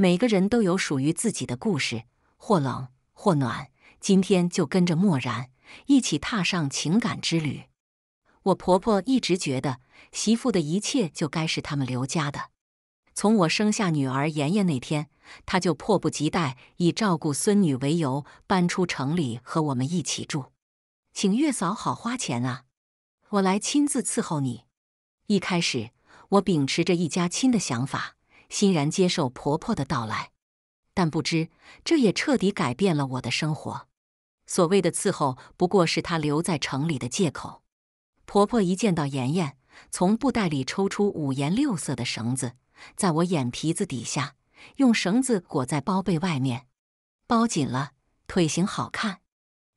每个人都有属于自己的故事，或冷或暖。今天就跟着默然一起踏上情感之旅。我婆婆一直觉得媳妇的一切就该是他们刘家的。从我生下女儿妍妍那天，她就迫不及待以照顾孙女为由搬出城里和我们一起住。请月嫂好花钱啊，我来亲自伺候你。一开始我秉持着一家亲的想法。欣然接受婆婆的到来，但不知这也彻底改变了我的生活。所谓的伺候，不过是他留在城里的借口。婆婆一见到妍妍，从布袋里抽出五颜六色的绳子，在我眼皮子底下用绳子裹在包被外面，包紧了，腿型好看。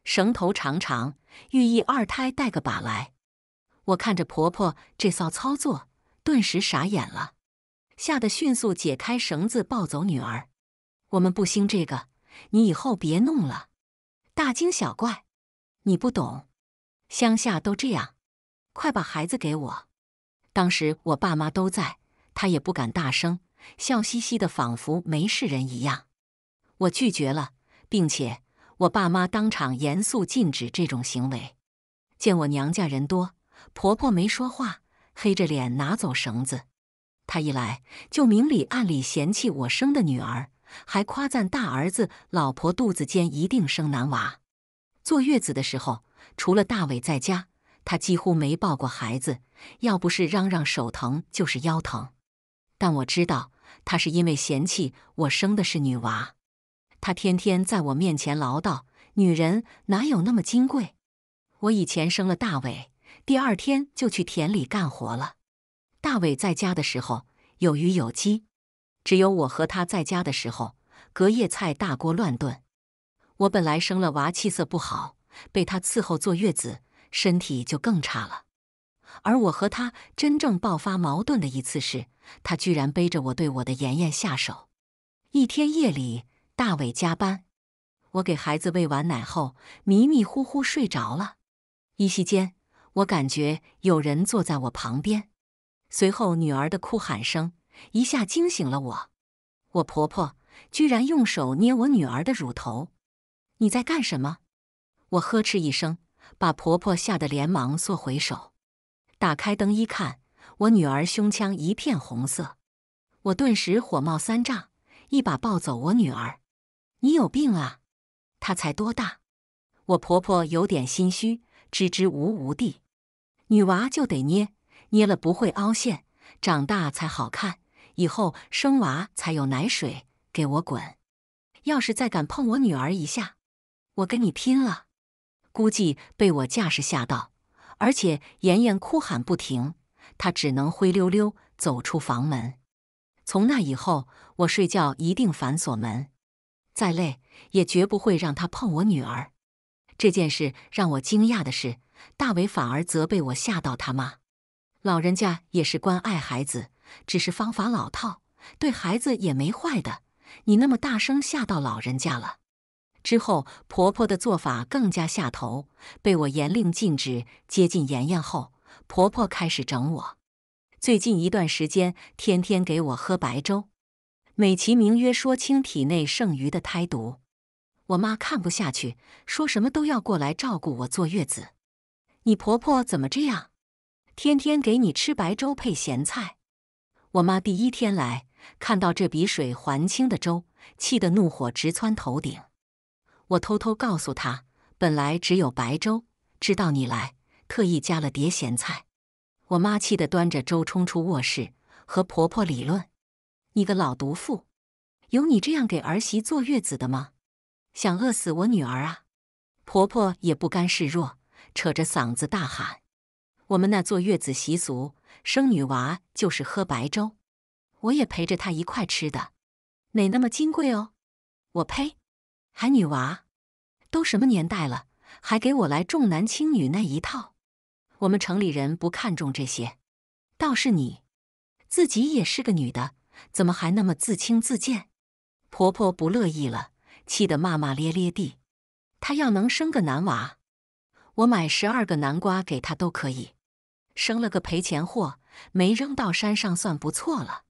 绳头长长，寓意二胎带个把来。我看着婆婆这骚操作，顿时傻眼了。吓得迅速解开绳子抱走女儿，我们不兴这个，你以后别弄了，大惊小怪，你不懂，乡下都这样。快把孩子给我！当时我爸妈都在，他也不敢大声，笑嘻嘻的仿佛没事人一样。我拒绝了，并且我爸妈当场严肃禁止这种行为。见我娘家人多，婆婆没说话，黑着脸拿走绳子。他一来就明里暗里嫌弃我生的女儿，还夸赞大儿子老婆肚子尖一定生男娃。坐月子的时候，除了大伟在家，他几乎没抱过孩子，要不是嚷嚷手疼就是腰疼。但我知道，他是因为嫌弃我生的是女娃。他天天在我面前唠叨：“女人哪有那么金贵？”我以前生了大伟，第二天就去田里干活了。大伟在家的时候有鱼有鸡，只有我和他在家的时候，隔夜菜大锅乱炖。我本来生了娃气色不好，被他伺候坐月子，身体就更差了。而我和他真正爆发矛盾的一次是，他居然背着我对我的妍妍下手。一天夜里，大伟加班，我给孩子喂完奶后迷迷糊糊睡着了，依稀间我感觉有人坐在我旁边。随后，女儿的哭喊声一下惊醒了我。我婆婆居然用手捏我女儿的乳头，你在干什么？我呵斥一声，把婆婆吓得连忙缩回手。打开灯一看，我女儿胸腔一片红色，我顿时火冒三丈，一把抱走我女儿。你有病啊？她才多大？我婆婆有点心虚，支支吾吾地：“女娃就得捏。”捏了不会凹陷，长大才好看，以后生娃才有奶水。给我滚！要是再敢碰我女儿一下，我跟你拼了！估计被我架势吓到，而且妍妍哭喊不停，她只能灰溜溜走出房门。从那以后，我睡觉一定反锁门，再累也绝不会让她碰我女儿。这件事让我惊讶的是，大伟反而责备我吓到他妈。老人家也是关爱孩子，只是方法老套，对孩子也没坏的。你那么大声吓到老人家了。之后婆婆的做法更加下头，被我严令禁止接近妍妍后，婆婆开始整我。最近一段时间，天天给我喝白粥，美其名曰说清体内剩余的胎毒。我妈看不下去，说什么都要过来照顾我坐月子。你婆婆怎么这样？天天给你吃白粥配咸菜，我妈第一天来看到这比水还清的粥，气得怒火直窜头顶。我偷偷告诉她，本来只有白粥，知道你来，特意加了碟咸菜。我妈气得端着粥冲出卧室，和婆婆理论：“你个老毒妇，有你这样给儿媳坐月子的吗？想饿死我女儿啊！”婆婆也不甘示弱，扯着嗓子大喊。我们那坐月子习俗，生女娃就是喝白粥，我也陪着他一块吃的，哪那么金贵哦？我呸！还女娃，都什么年代了，还给我来重男轻女那一套？我们城里人不看重这些，倒是你，自己也是个女的，怎么还那么自轻自贱？婆婆不乐意了，气得骂骂咧咧地。她要能生个男娃，我买十二个南瓜给她都可以。生了个赔钱货，没扔到山上算不错了。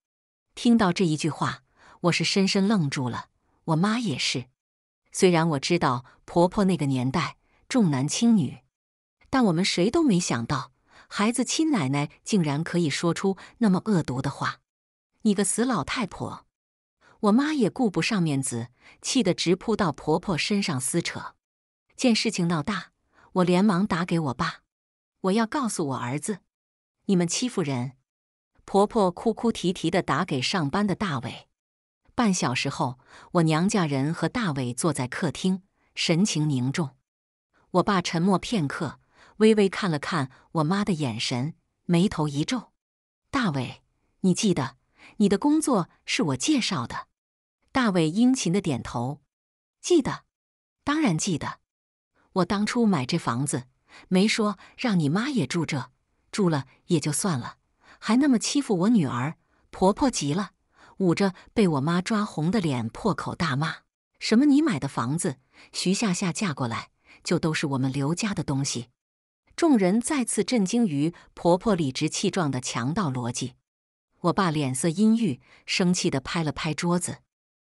听到这一句话，我是深深愣住了。我妈也是。虽然我知道婆婆那个年代重男轻女，但我们谁都没想到，孩子亲奶奶竟然可以说出那么恶毒的话。你个死老太婆！我妈也顾不上面子，气得直扑到婆婆身上撕扯。见事情闹大，我连忙打给我爸。我要告诉我儿子，你们欺负人！婆婆哭哭啼啼的打给上班的大伟。半小时后，我娘家人和大伟坐在客厅，神情凝重。我爸沉默片刻，微微看了看我妈的眼神，眉头一皱：“大伟，你记得你的工作是我介绍的？”大伟殷勤的点头：“记得，当然记得。我当初买这房子。”没说让你妈也住这，住了也就算了，还那么欺负我女儿，婆婆急了，捂着被我妈抓红的脸破口大骂：“什么你买的房子，徐夏夏嫁过来就都是我们刘家的东西。”众人再次震惊于婆婆理直气壮的强盗逻辑。我爸脸色阴郁，生气地拍了拍桌子：“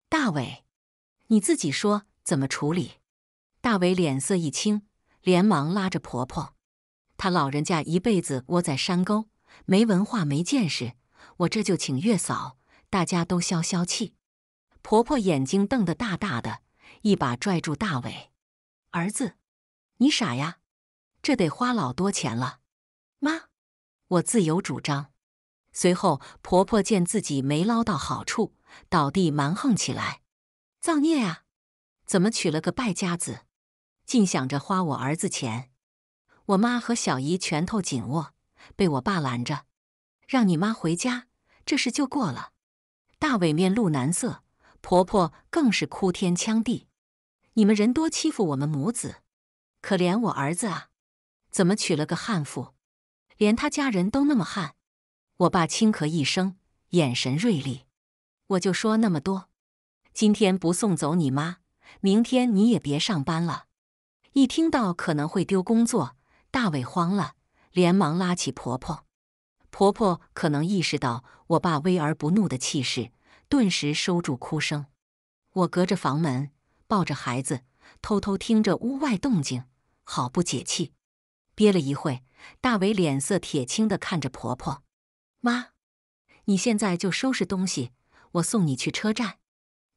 大伟，你自己说怎么处理？”大伟脸色一青。连忙拉着婆婆，她老人家一辈子窝在山沟，没文化没见识。我这就请月嫂，大家都消消气。婆婆眼睛瞪得大大的，一把拽住大伟：“儿子，你傻呀，这得花老多钱了。”妈，我自有主张。随后，婆婆见自己没捞到好处，倒地蛮横起来：“造孽啊，怎么娶了个败家子？”尽想着花我儿子钱，我妈和小姨拳头紧握，被我爸拦着，让你妈回家，这事就过了。大伟面露难色，婆婆更是哭天抢地：“你们人多欺负我们母子，可怜我儿子啊！怎么娶了个悍妇，连他家人都那么悍？”我爸轻咳一声，眼神锐利：“我就说那么多，今天不送走你妈，明天你也别上班了。”一听到可能会丢工作，大伟慌了，连忙拉起婆婆。婆婆可能意识到我爸威而不怒的气势，顿时收住哭声。我隔着房门抱着孩子，偷偷听着屋外动静，好不解气。憋了一会，大伟脸色铁青地看着婆婆：“妈，你现在就收拾东西，我送你去车站。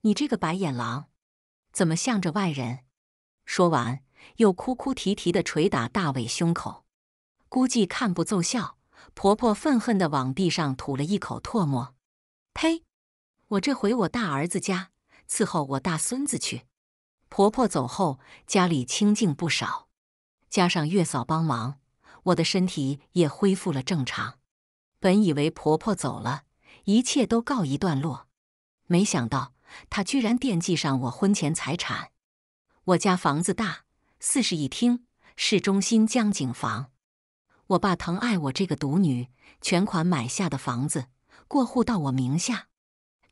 你这个白眼狼，怎么向着外人？”说完。又哭哭啼啼地捶打大伟胸口，估计看不奏效。婆婆愤恨地往地上吐了一口唾沫：“呸！我这回我大儿子家伺候我大孙子去。”婆婆走后，家里清静不少，加上月嫂帮忙，我的身体也恢复了正常。本以为婆婆走了，一切都告一段落，没想到她居然惦记上我婚前财产。我家房子大。四室一厅，市中心江景房。我爸疼爱我这个独女，全款买下的房子，过户到我名下。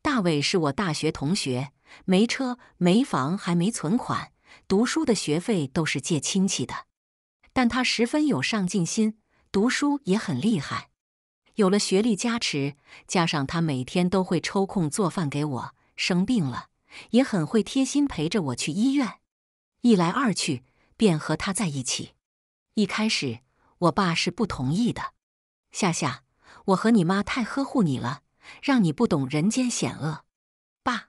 大伟是我大学同学，没车没房，还没存款，读书的学费都是借亲戚的。但他十分有上进心，读书也很厉害。有了学历加持，加上他每天都会抽空做饭给我，生病了也很会贴心陪着我去医院。一来二去。便和他在一起。一开始，我爸是不同意的。夏夏，我和你妈太呵护你了，让你不懂人间险恶。爸，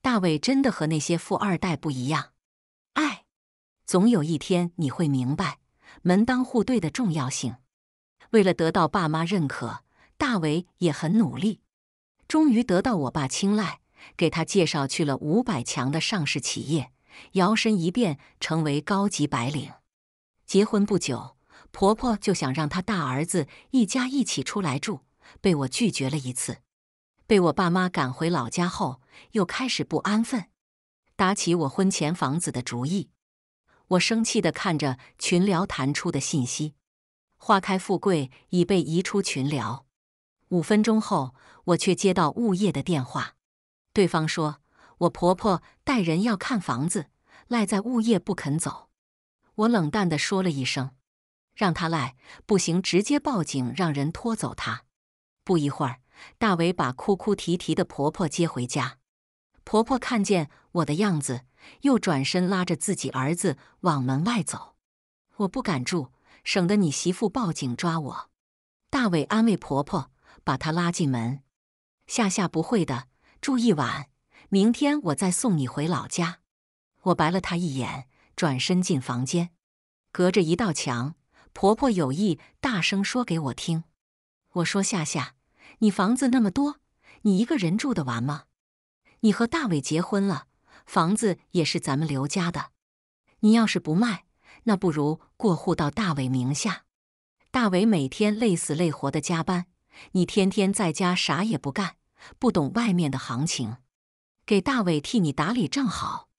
大伟真的和那些富二代不一样。爱，总有一天你会明白门当户对的重要性。为了得到爸妈认可，大伟也很努力，终于得到我爸青睐，给他介绍去了五百强的上市企业。摇身一变成为高级白领，结婚不久，婆婆就想让她大儿子一家一起出来住，被我拒绝了一次。被我爸妈赶回老家后，又开始不安分，打起我婚前房子的主意。我生气地看着群聊弹出的信息：“花开富贵已被移出群聊。”五分钟后，我却接到物业的电话，对方说。我婆婆带人要看房子，赖在物业不肯走。我冷淡的说了一声：“让她赖，不行直接报警，让人拖走她。”不一会儿，大伟把哭哭啼啼的婆婆接回家。婆婆看见我的样子，又转身拉着自己儿子往门外走。我不敢住，省得你媳妇报警抓我。大伟安慰婆婆，把她拉进门。夏夏不会的，住一晚。明天我再送你回老家。我白了他一眼，转身进房间。隔着一道墙，婆婆有意大声说给我听：“我说夏夏，你房子那么多，你一个人住得完吗？你和大伟结婚了，房子也是咱们刘家的。你要是不卖，那不如过户到大伟名下。大伟每天累死累活的加班，你天天在家啥也不干，不懂外面的行情。”给大伟替你打理正好，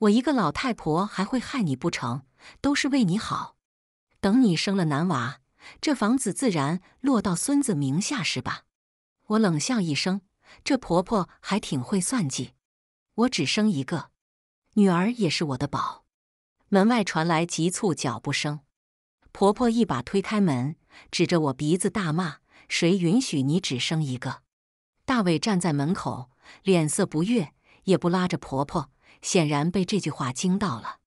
我一个老太婆还会害你不成？都是为你好。等你生了男娃，这房子自然落到孙子名下，是吧？我冷笑一声，这婆婆还挺会算计。我只生一个女儿，也是我的宝。门外传来急促脚步声，婆婆一把推开门，指着我鼻子大骂：“谁允许你只生一个？”大伟站在门口。脸色不悦，也不拉着婆婆，显然被这句话惊到了。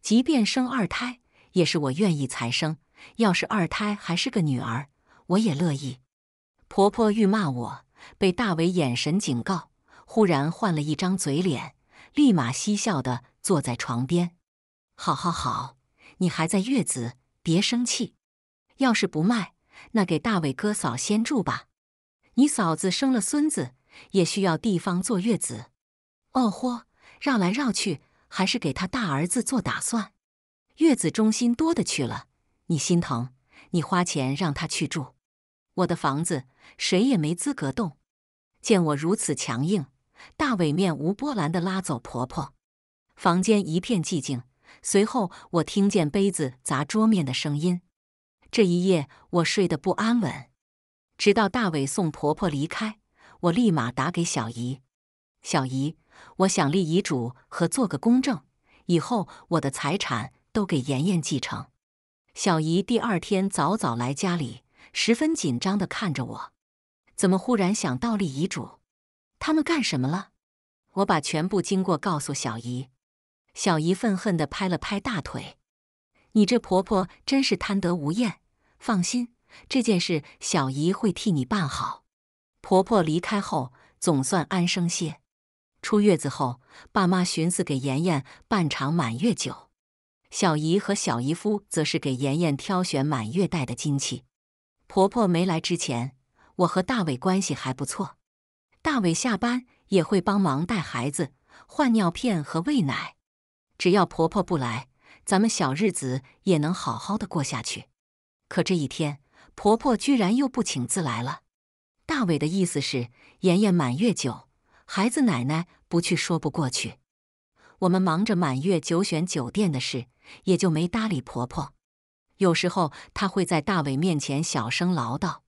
即便生二胎，也是我愿意才生。要是二胎还是个女儿，我也乐意。婆婆欲骂我，被大伟眼神警告，忽然换了一张嘴脸，立马嬉笑的坐在床边。好好好，你还在月子，别生气。要是不卖，那给大伟哥嫂先住吧。你嫂子生了孙子。也需要地方坐月子，哦豁，绕来绕去，还是给他大儿子做打算。月子中心多的去了，你心疼，你花钱让他去住。我的房子谁也没资格动。见我如此强硬，大伟面无波澜的拉走婆婆。房间一片寂静，随后我听见杯子砸桌面的声音。这一夜我睡得不安稳，直到大伟送婆婆离开。我立马打给小姨，小姨，我想立遗嘱和做个公证，以后我的财产都给妍妍继承。小姨第二天早早来家里，十分紧张的看着我，怎么忽然想到立遗嘱？他们干什么了？我把全部经过告诉小姨，小姨愤恨的拍了拍大腿，你这婆婆真是贪得无厌。放心，这件事小姨会替你办好。婆婆离开后，总算安生些。出月子后，爸妈寻思给妍妍办场满月酒，小姨和小姨夫则是给妍妍挑选满月戴的金器。婆婆没来之前，我和大伟关系还不错，大伟下班也会帮忙带孩子、换尿片和喂奶。只要婆婆不来，咱们小日子也能好好的过下去。可这一天，婆婆居然又不请自来了。大伟的意思是，妍妍满月酒，孩子奶奶不去说不过去。我们忙着满月酒选酒店的事，也就没搭理婆婆。有时候她会在大伟面前小声唠叨：“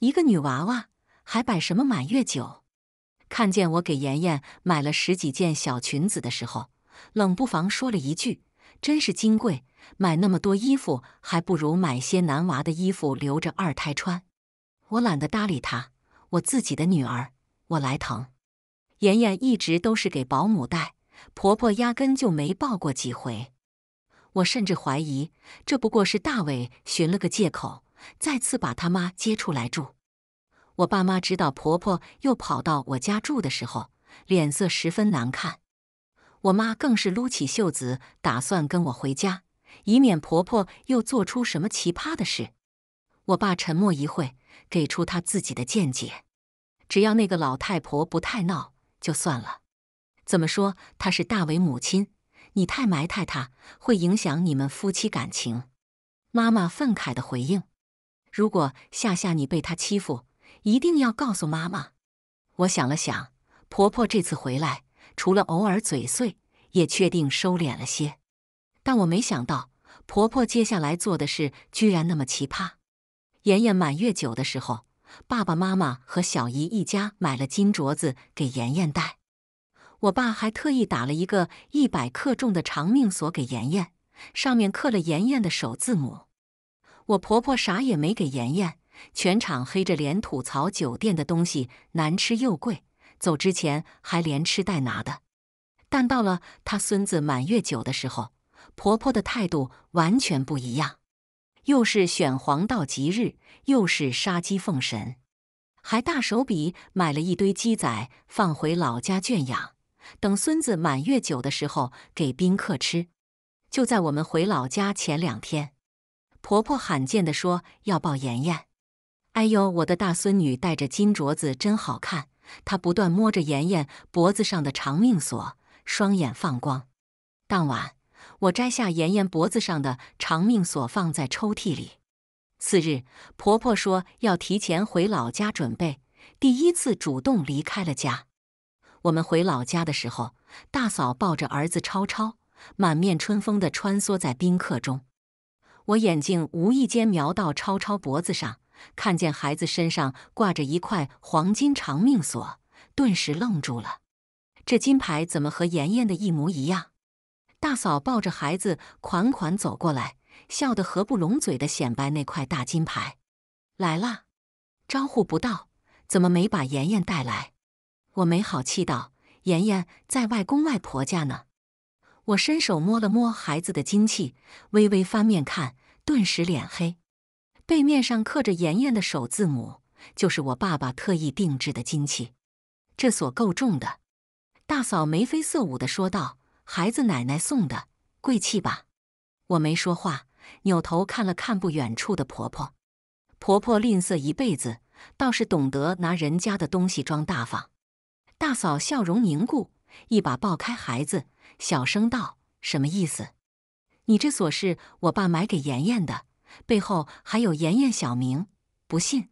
一个女娃娃还摆什么满月酒？”看见我给妍妍买了十几件小裙子的时候，冷不防说了一句：“真是金贵，买那么多衣服，还不如买些男娃的衣服留着二胎穿。”我懒得搭理她，我自己的女儿，我来疼。妍妍一直都是给保姆带，婆婆压根就没抱过几回。我甚至怀疑，这不过是大伟寻了个借口，再次把他妈接出来住。我爸妈知道婆婆又跑到我家住的时候，脸色十分难看。我妈更是撸起袖子，打算跟我回家，以免婆婆又做出什么奇葩的事。我爸沉默一会。给出他自己的见解，只要那个老太婆不太闹就算了。怎么说，她是大伟母亲，你太埋汰她会影响你们夫妻感情。妈妈愤慨地回应：“如果夏夏你被她欺负，一定要告诉妈妈。”我想了想，婆婆这次回来，除了偶尔嘴碎，也确定收敛了些。但我没想到，婆婆接下来做的事居然那么奇葩。妍妍满月酒的时候，爸爸妈妈和小姨一家买了金镯子给妍妍戴。我爸还特意打了一个一百克重的长命锁给妍妍，上面刻了妍妍的首字母。我婆婆啥也没给妍妍，全场黑着脸吐槽酒店的东西难吃又贵，走之前还连吃带拿的。但到了她孙子满月酒的时候，婆婆的态度完全不一样。又是选黄道吉日，又是杀鸡奉神，还大手笔买了一堆鸡仔放回老家圈养，等孙子满月酒的时候给宾客吃。就在我们回老家前两天，婆婆罕见地说要抱妍妍。哎呦，我的大孙女戴着金镯子真好看！她不断摸着妍妍脖子上的长命锁，双眼放光。当晚。我摘下妍妍脖子上的长命锁，放在抽屉里。次日，婆婆说要提前回老家准备，第一次主动离开了家。我们回老家的时候，大嫂抱着儿子超超，满面春风的穿梭在宾客中。我眼睛无意间瞄到超超脖子上，看见孩子身上挂着一块黄金长命锁，顿时愣住了。这金牌怎么和妍妍的一模一样？大嫂抱着孩子款款走过来，笑得合不拢嘴的显摆那块大金牌。来啦，招呼不到，怎么没把妍妍带来？我没好气道：“妍妍在外公外婆家呢。”我伸手摸了摸孩子的金器，微微翻面看，顿时脸黑。背面上刻着妍妍的首字母，就是我爸爸特意定制的金器。这锁够重的，大嫂眉飞色舞地说道。孩子奶奶送的贵气吧，我没说话，扭头看了看不远处的婆婆。婆婆吝啬一辈子，倒是懂得拿人家的东西装大方。大嫂笑容凝固，一把抱开孩子，小声道：“什么意思？你这锁是我爸买给妍妍的，背后还有妍妍小名，不信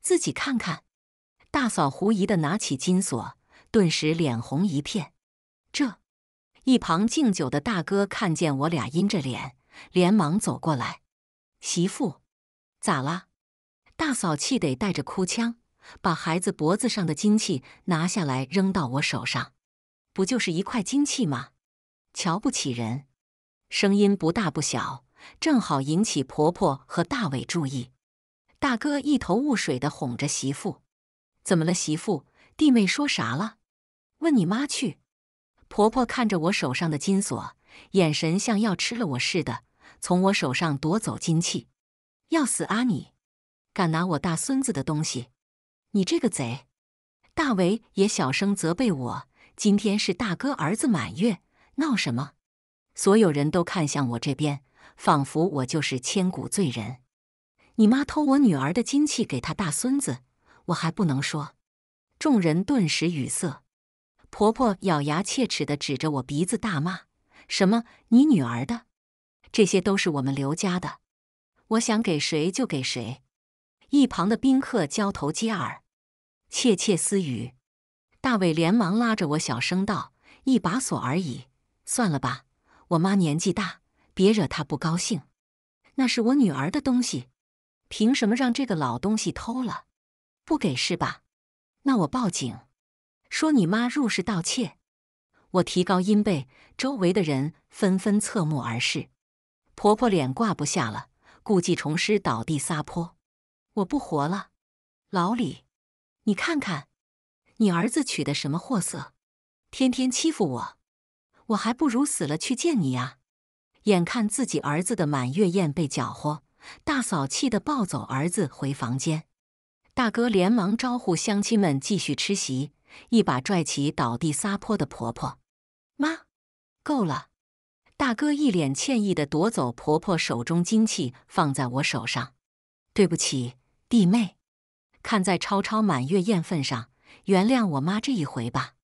自己看看。”大嫂狐疑的拿起金锁，顿时脸红一片。这。一旁敬酒的大哥看见我俩阴着脸，连忙走过来：“媳妇，咋了？”大嫂气得带着哭腔，把孩子脖子上的金器拿下来扔到我手上：“不就是一块金器吗？瞧不起人！”声音不大不小，正好引起婆婆和大伟注意。大哥一头雾水的哄着媳妇：“怎么了，媳妇？弟妹说啥了？问你妈去。”婆婆看着我手上的金锁，眼神像要吃了我似的，从我手上夺走金器，要死啊！你敢拿我大孙子的东西，你这个贼！大为也小声责备我：“今天是大哥儿子满月，闹什么？”所有人都看向我这边，仿佛我就是千古罪人。你妈偷我女儿的金器给她大孙子，我还不能说？众人顿时语塞。婆婆咬牙切齿的指着我鼻子大骂：“什么你女儿的？这些都是我们刘家的，我想给谁就给谁。”一旁的宾客交头接耳，窃窃私语。大伟连忙拉着我小声道：“一把锁而已，算了吧。我妈年纪大，别惹她不高兴。那是我女儿的东西，凭什么让这个老东西偷了？不给是吧？那我报警。”说你妈入室盗窃，我提高音贝，周围的人纷纷侧目而视。婆婆脸挂不下了，故技重施，倒地撒泼。我不活了，老李，你看看，你儿子娶的什么货色，天天欺负我，我还不如死了去见你啊！眼看自己儿子的满月宴被搅和，大嫂气得抱走儿子回房间。大哥连忙招呼乡亲们继续吃席。一把拽起倒地撒泼的婆婆，妈，够了！大哥一脸歉意地夺走婆婆手中金器，放在我手上。对不起，弟妹，看在超超满月宴份上，原谅我妈这一回吧。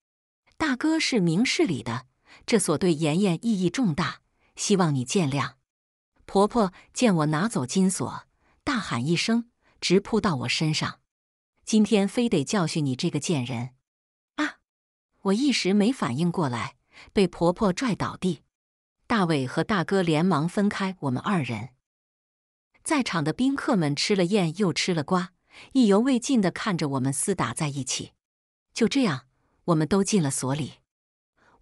大哥是明事理的，这锁对妍妍意义重大，希望你见谅。婆婆见我拿走金锁，大喊一声，直扑到我身上。今天非得教训你这个贱人！我一时没反应过来，被婆婆拽倒地。大伟和大哥连忙分开我们二人。在场的宾客们吃了宴又吃了瓜，意犹未尽的看着我们厮打在一起。就这样，我们都进了所里。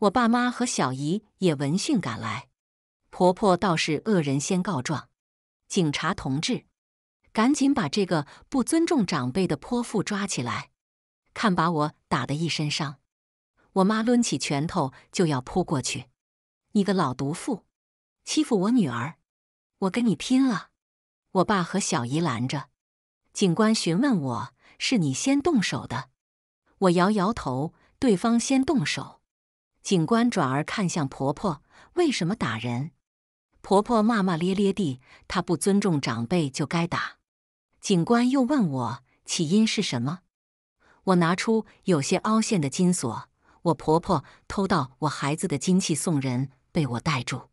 我爸妈和小姨也闻讯赶来。婆婆倒是恶人先告状：“警察同志，赶紧把这个不尊重长辈的泼妇抓起来！看把我打的一身伤！”我妈抡起拳头就要扑过去，你个老毒妇，欺负我女儿，我跟你拼了！我爸和小姨拦着，警官询问我：“是你先动手的？”我摇摇头，对方先动手。警官转而看向婆婆：“为什么打人？”婆婆骂骂咧咧地：“她不尊重长辈，就该打。”警官又问我：“起因是什么？”我拿出有些凹陷的金锁。我婆婆偷到我孩子的金器送人，被我逮住。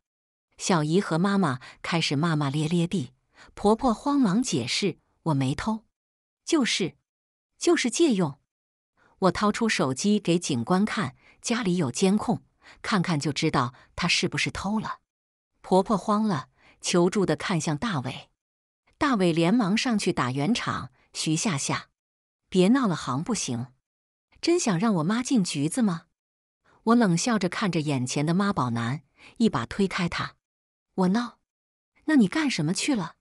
小姨和妈妈开始骂骂咧咧地，婆婆慌忙解释：“我没偷，就是，就是借用。”我掏出手机给警官看，家里有监控，看看就知道她是不是偷了。婆婆慌了，求助的看向大伟，大伟连忙上去打圆场：“徐夏夏，别闹了，行不行？”真想让我妈进局子吗？我冷笑着看着眼前的妈宝男，一把推开他。我闹，那你干什么去了？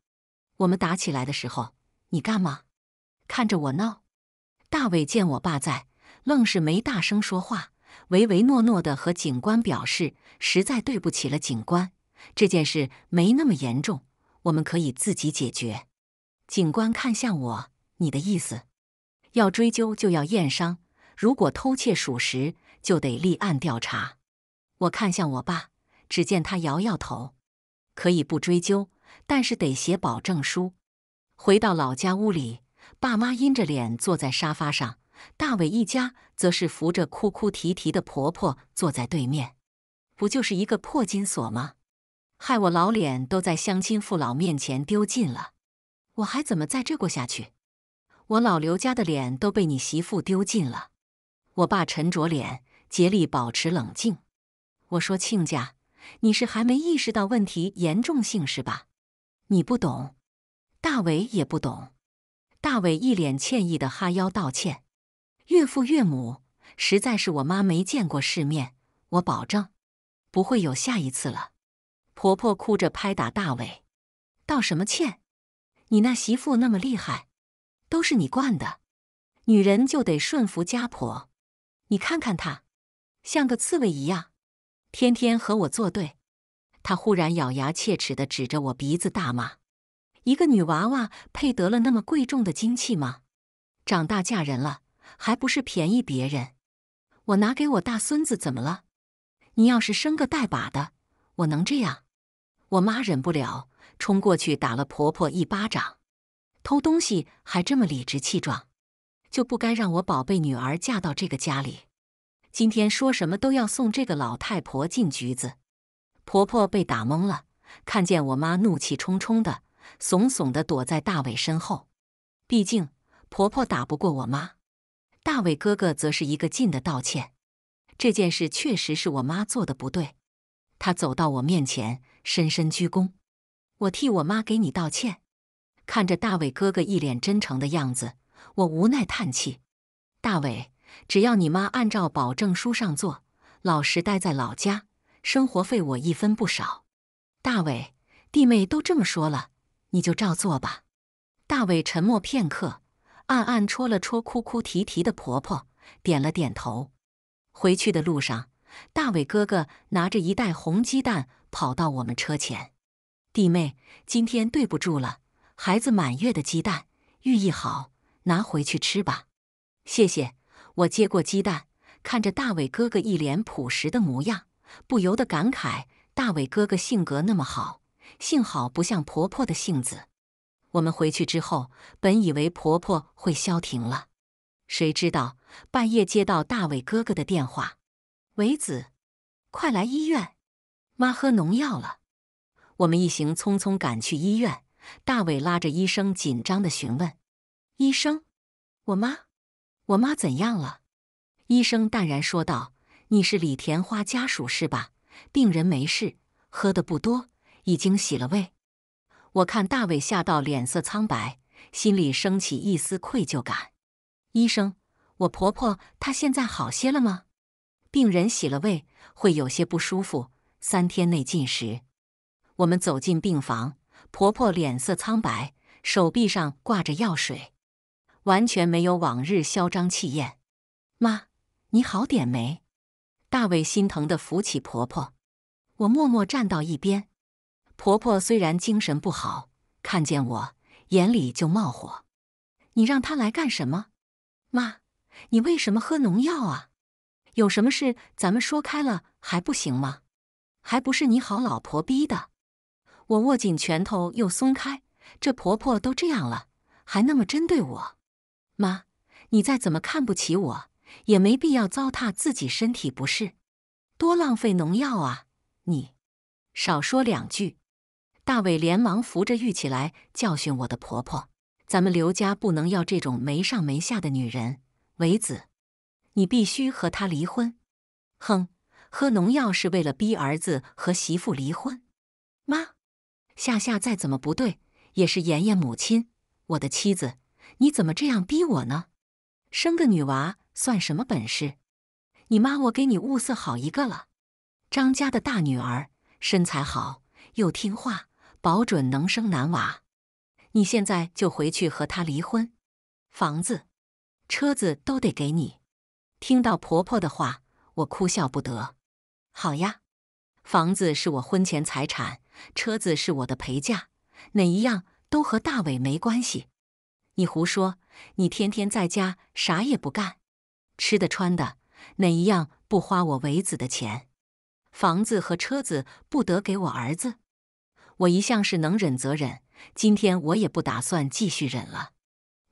我们打起来的时候，你干嘛？看着我闹。大伟见我爸在，愣是没大声说话，唯唯诺诺的和警官表示：“实在对不起了，警官，这件事没那么严重，我们可以自己解决。”警官看向我：“你的意思，要追究就要验伤。”如果偷窃属实，就得立案调查。我看向我爸，只见他摇摇头，可以不追究，但是得写保证书。回到老家屋里，爸妈阴着脸坐在沙发上，大伟一家则是扶着哭哭啼啼的婆婆坐在对面。不就是一个破金锁吗？害我老脸都在乡亲父老面前丢尽了，我还怎么在这过下去？我老刘家的脸都被你媳妇丢尽了。我爸沉着脸，竭力保持冷静。我说：“亲家，你是还没意识到问题严重性是吧？你不懂，大伟也不懂。”大伟一脸歉意的哈腰道歉：“岳父岳母，实在是我妈没见过世面，我保证不会有下一次了。”婆婆哭着拍打大伟：“道什么歉？你那媳妇那么厉害，都是你惯的。女人就得顺服家婆。”你看看他，像个刺猬一样，天天和我作对。他忽然咬牙切齿的指着我鼻子大骂：“一个女娃娃配得了那么贵重的金器吗？长大嫁人了还不是便宜别人？我拿给我大孙子怎么了？你要是生个带把的，我能这样？”我妈忍不了，冲过去打了婆婆一巴掌。偷东西还这么理直气壮。就不该让我宝贝女儿嫁到这个家里，今天说什么都要送这个老太婆进局子。婆婆被打懵了，看见我妈怒气冲冲的，怂怂的躲在大伟身后。毕竟婆婆打不过我妈，大伟哥哥则是一个劲的道歉。这件事确实是我妈做的不对，他走到我面前，深深鞠躬，我替我妈给你道歉。看着大伟哥哥一脸真诚的样子。我无奈叹气：“大伟，只要你妈按照保证书上做，老实待在老家，生活费我一分不少。大伟，弟妹都这么说了，你就照做吧。”大伟沉默片刻，暗暗戳了戳哭哭啼啼的婆婆，点了点头。回去的路上，大伟哥哥拿着一袋红鸡蛋跑到我们车前：“弟妹，今天对不住了，孩子满月的鸡蛋，寓意好。”拿回去吃吧，谢谢。我接过鸡蛋，看着大伟哥哥一脸朴实的模样，不由得感慨：大伟哥哥性格那么好，幸好不像婆婆的性子。我们回去之后，本以为婆婆会消停了，谁知道半夜接到大伟哥哥的电话：“伟子，快来医院，妈喝农药了。”我们一行匆匆赶去医院，大伟拉着医生紧张的询问。医生，我妈，我妈怎样了？医生淡然说道：“你是李田花家属是吧？病人没事，喝的不多，已经洗了胃。”我看大伟吓到，脸色苍白，心里升起一丝愧疚感。医生，我婆婆她现在好些了吗？病人洗了胃，会有些不舒服，三天内禁食。我们走进病房，婆婆脸色苍白，手臂上挂着药水。完全没有往日嚣张气焰。妈，你好点没？大伟心疼的扶起婆婆，我默默站到一边。婆婆虽然精神不好，看见我眼里就冒火。你让她来干什么？妈，你为什么喝农药啊？有什么事咱们说开了还不行吗？还不是你好老婆逼的。我握紧拳头又松开，这婆婆都这样了，还那么针对我。妈，你再怎么看不起我，也没必要糟蹋自己身体，不是？多浪费农药啊！你少说两句。大伟连忙扶着玉起来教训我的婆婆：“咱们刘家不能要这种没上没下的女人，维子，你必须和她离婚！”哼，喝农药是为了逼儿子和媳妇离婚？妈，夏夏再怎么不对，也是妍妍母亲，我的妻子。你怎么这样逼我呢？生个女娃算什么本事？你妈，我给你物色好一个了，张家的大女儿，身材好又听话，保准能生男娃。你现在就回去和她离婚，房子、车子都得给你。听到婆婆的话，我哭笑不得。好呀，房子是我婚前财产，车子是我的陪嫁，哪一样都和大伟没关系。你胡说！你天天在家啥也不干，吃的穿的哪一样不花我维子的钱？房子和车子不得给我儿子？我一向是能忍则忍，今天我也不打算继续忍了。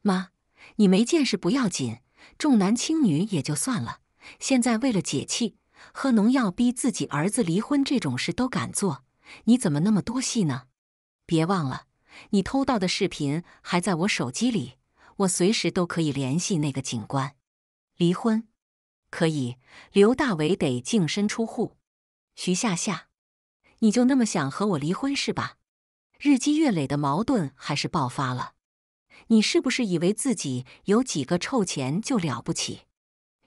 妈，你没见识不要紧，重男轻女也就算了，现在为了解气，喝农药逼自己儿子离婚这种事都敢做，你怎么那么多戏呢？别忘了。你偷盗的视频还在我手机里，我随时都可以联系那个警官。离婚，可以。刘大伟得净身出户。徐夏夏，你就那么想和我离婚是吧？日积月累的矛盾还是爆发了。你是不是以为自己有几个臭钱就了不起？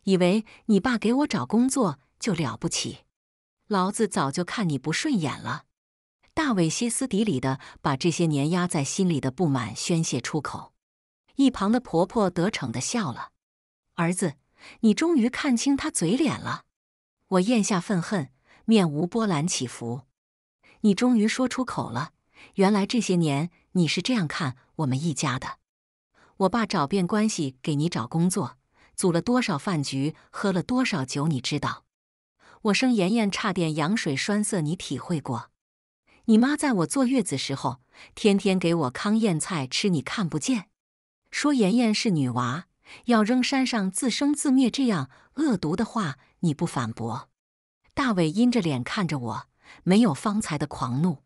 以为你爸给我找工作就了不起？老子早就看你不顺眼了。大卫歇斯底里的把这些年压在心里的不满宣泄出口，一旁的婆婆得逞的笑了。儿子，你终于看清他嘴脸了。我咽下愤恨，面无波澜起伏。你终于说出口了，原来这些年你是这样看我们一家的。我爸找遍关系给你找工作，组了多少饭局，喝了多少酒，你知道。我生妍妍差点羊水栓塞，你体会过？你妈在我坐月子时候，天天给我糠咽菜吃，你看不见？说妍妍是女娃，要扔山上自生自灭，这样恶毒的话你不反驳？大伟阴着脸看着我，没有方才的狂怒。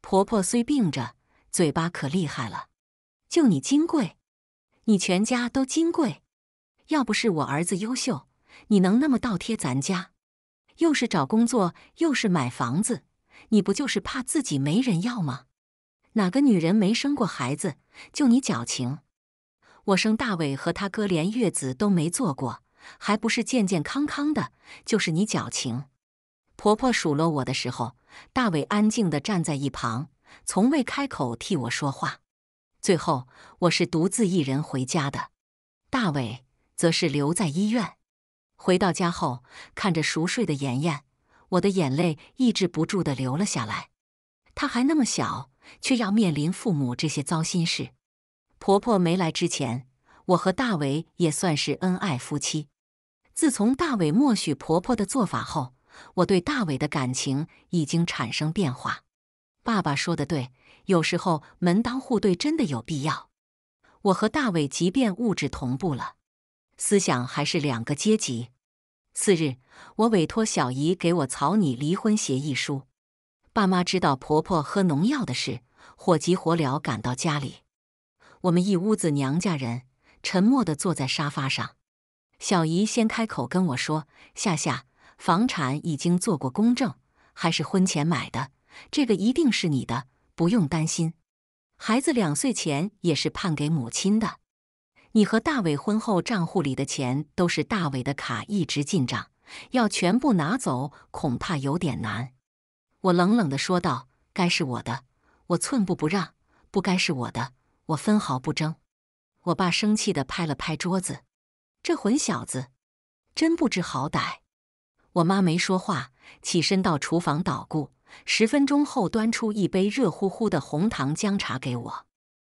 婆婆虽病着，嘴巴可厉害了。就你金贵，你全家都金贵。要不是我儿子优秀，你能那么倒贴咱家？又是找工作，又是买房子。你不就是怕自己没人要吗？哪个女人没生过孩子？就你矫情！我生大伟和他哥连月子都没做过，还不是健健康康的？就是你矫情！婆婆数落我的时候，大伟安静的站在一旁，从未开口替我说话。最后，我是独自一人回家的，大伟则是留在医院。回到家后，看着熟睡的妍妍。我的眼泪抑制不住的流了下来，他还那么小，却要面临父母这些糟心事。婆婆没来之前，我和大伟也算是恩爱夫妻。自从大伟默许婆婆的做法后，我对大伟的感情已经产生变化。爸爸说的对，有时候门当户对真的有必要。我和大伟即便物质同步了，思想还是两个阶级。次日，我委托小姨给我草拟离婚协议书。爸妈知道婆婆喝农药的事，火急火燎赶到家里。我们一屋子娘家人沉默的坐在沙发上。小姨先开口跟我说：“夏夏，房产已经做过公证，还是婚前买的，这个一定是你的，不用担心。孩子两岁前也是判给母亲的。”你和大伟婚后账户里的钱都是大伟的卡一直进账，要全部拿走恐怕有点难。我冷冷地说道：“该是我的，我寸步不让；不该是我的，我分毫不争。”我爸生气地拍了拍桌子：“这混小子，真不知好歹！”我妈没说话，起身到厨房捣鼓，十分钟后端出一杯热乎乎的红糖姜茶给我。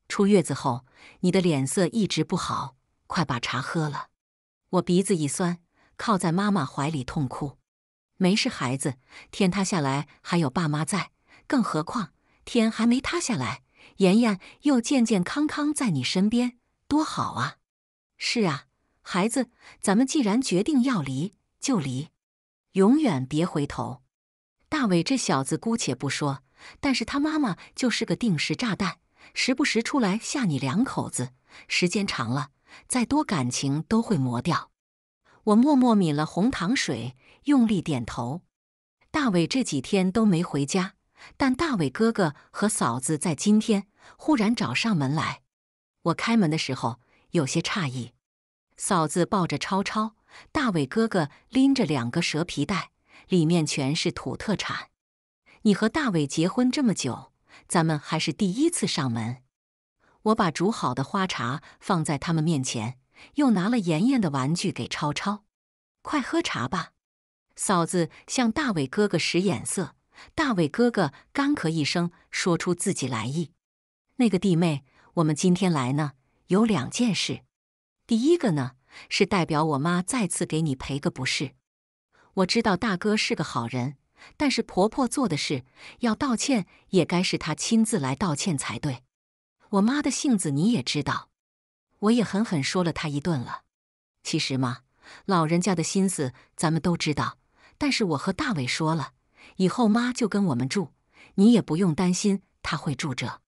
出月子后，你的脸色一直不好，快把茶喝了。我鼻子一酸，靠在妈妈怀里痛哭。没事，孩子，天塌下来还有爸妈在，更何况天还没塌下来，妍妍又健健康康在你身边，多好啊！是啊，孩子，咱们既然决定要离，就离，永远别回头。大伟这小子姑且不说，但是他妈妈就是个定时炸弹。时不时出来吓你两口子，时间长了，再多感情都会磨掉。我默默抿了红糖水，用力点头。大伟这几天都没回家，但大伟哥哥和嫂子在今天忽然找上门来。我开门的时候有些诧异，嫂子抱着超超，大伟哥哥拎着两个蛇皮袋，里面全是土特产。你和大伟结婚这么久？咱们还是第一次上门，我把煮好的花茶放在他们面前，又拿了妍妍的玩具给超超，快喝茶吧。嫂子向大伟哥哥使眼色，大伟哥哥干咳一声，说出自己来意。那个弟妹，我们今天来呢，有两件事。第一个呢，是代表我妈再次给你赔个不是。我知道大哥是个好人。但是婆婆做的事，要道歉也该是她亲自来道歉才对。我妈的性子你也知道，我也狠狠说了她一顿了。其实嘛，老人家的心思咱们都知道。但是我和大伟说了，以后妈就跟我们住，你也不用担心她会住这。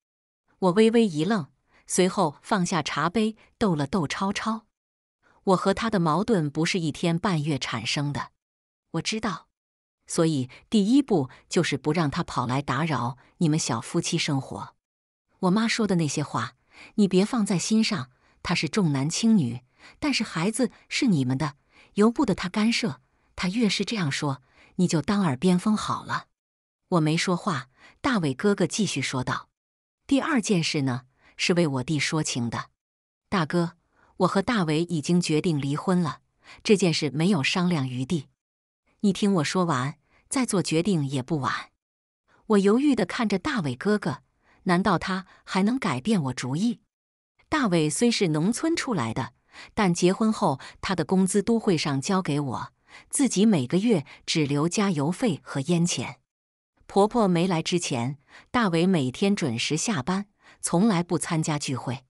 我微微一愣，随后放下茶杯，逗了逗超超。我和他的矛盾不是一天半月产生的，我知道。所以，第一步就是不让他跑来打扰你们小夫妻生活。我妈说的那些话，你别放在心上。他是重男轻女，但是孩子是你们的，由不得他干涉。他越是这样说，你就当耳边风好了。我没说话。大伟哥哥继续说道：“第二件事呢，是为我弟说情的。大哥，我和大伟已经决定离婚了，这件事没有商量余地。”你听我说完，再做决定也不晚。我犹豫的看着大伟哥哥，难道他还能改变我主意？大伟虽是农村出来的，但结婚后他的工资都会上交给我，自己每个月只留加油费和烟钱。婆婆没来之前，大伟每天准时下班，从来不参加聚会。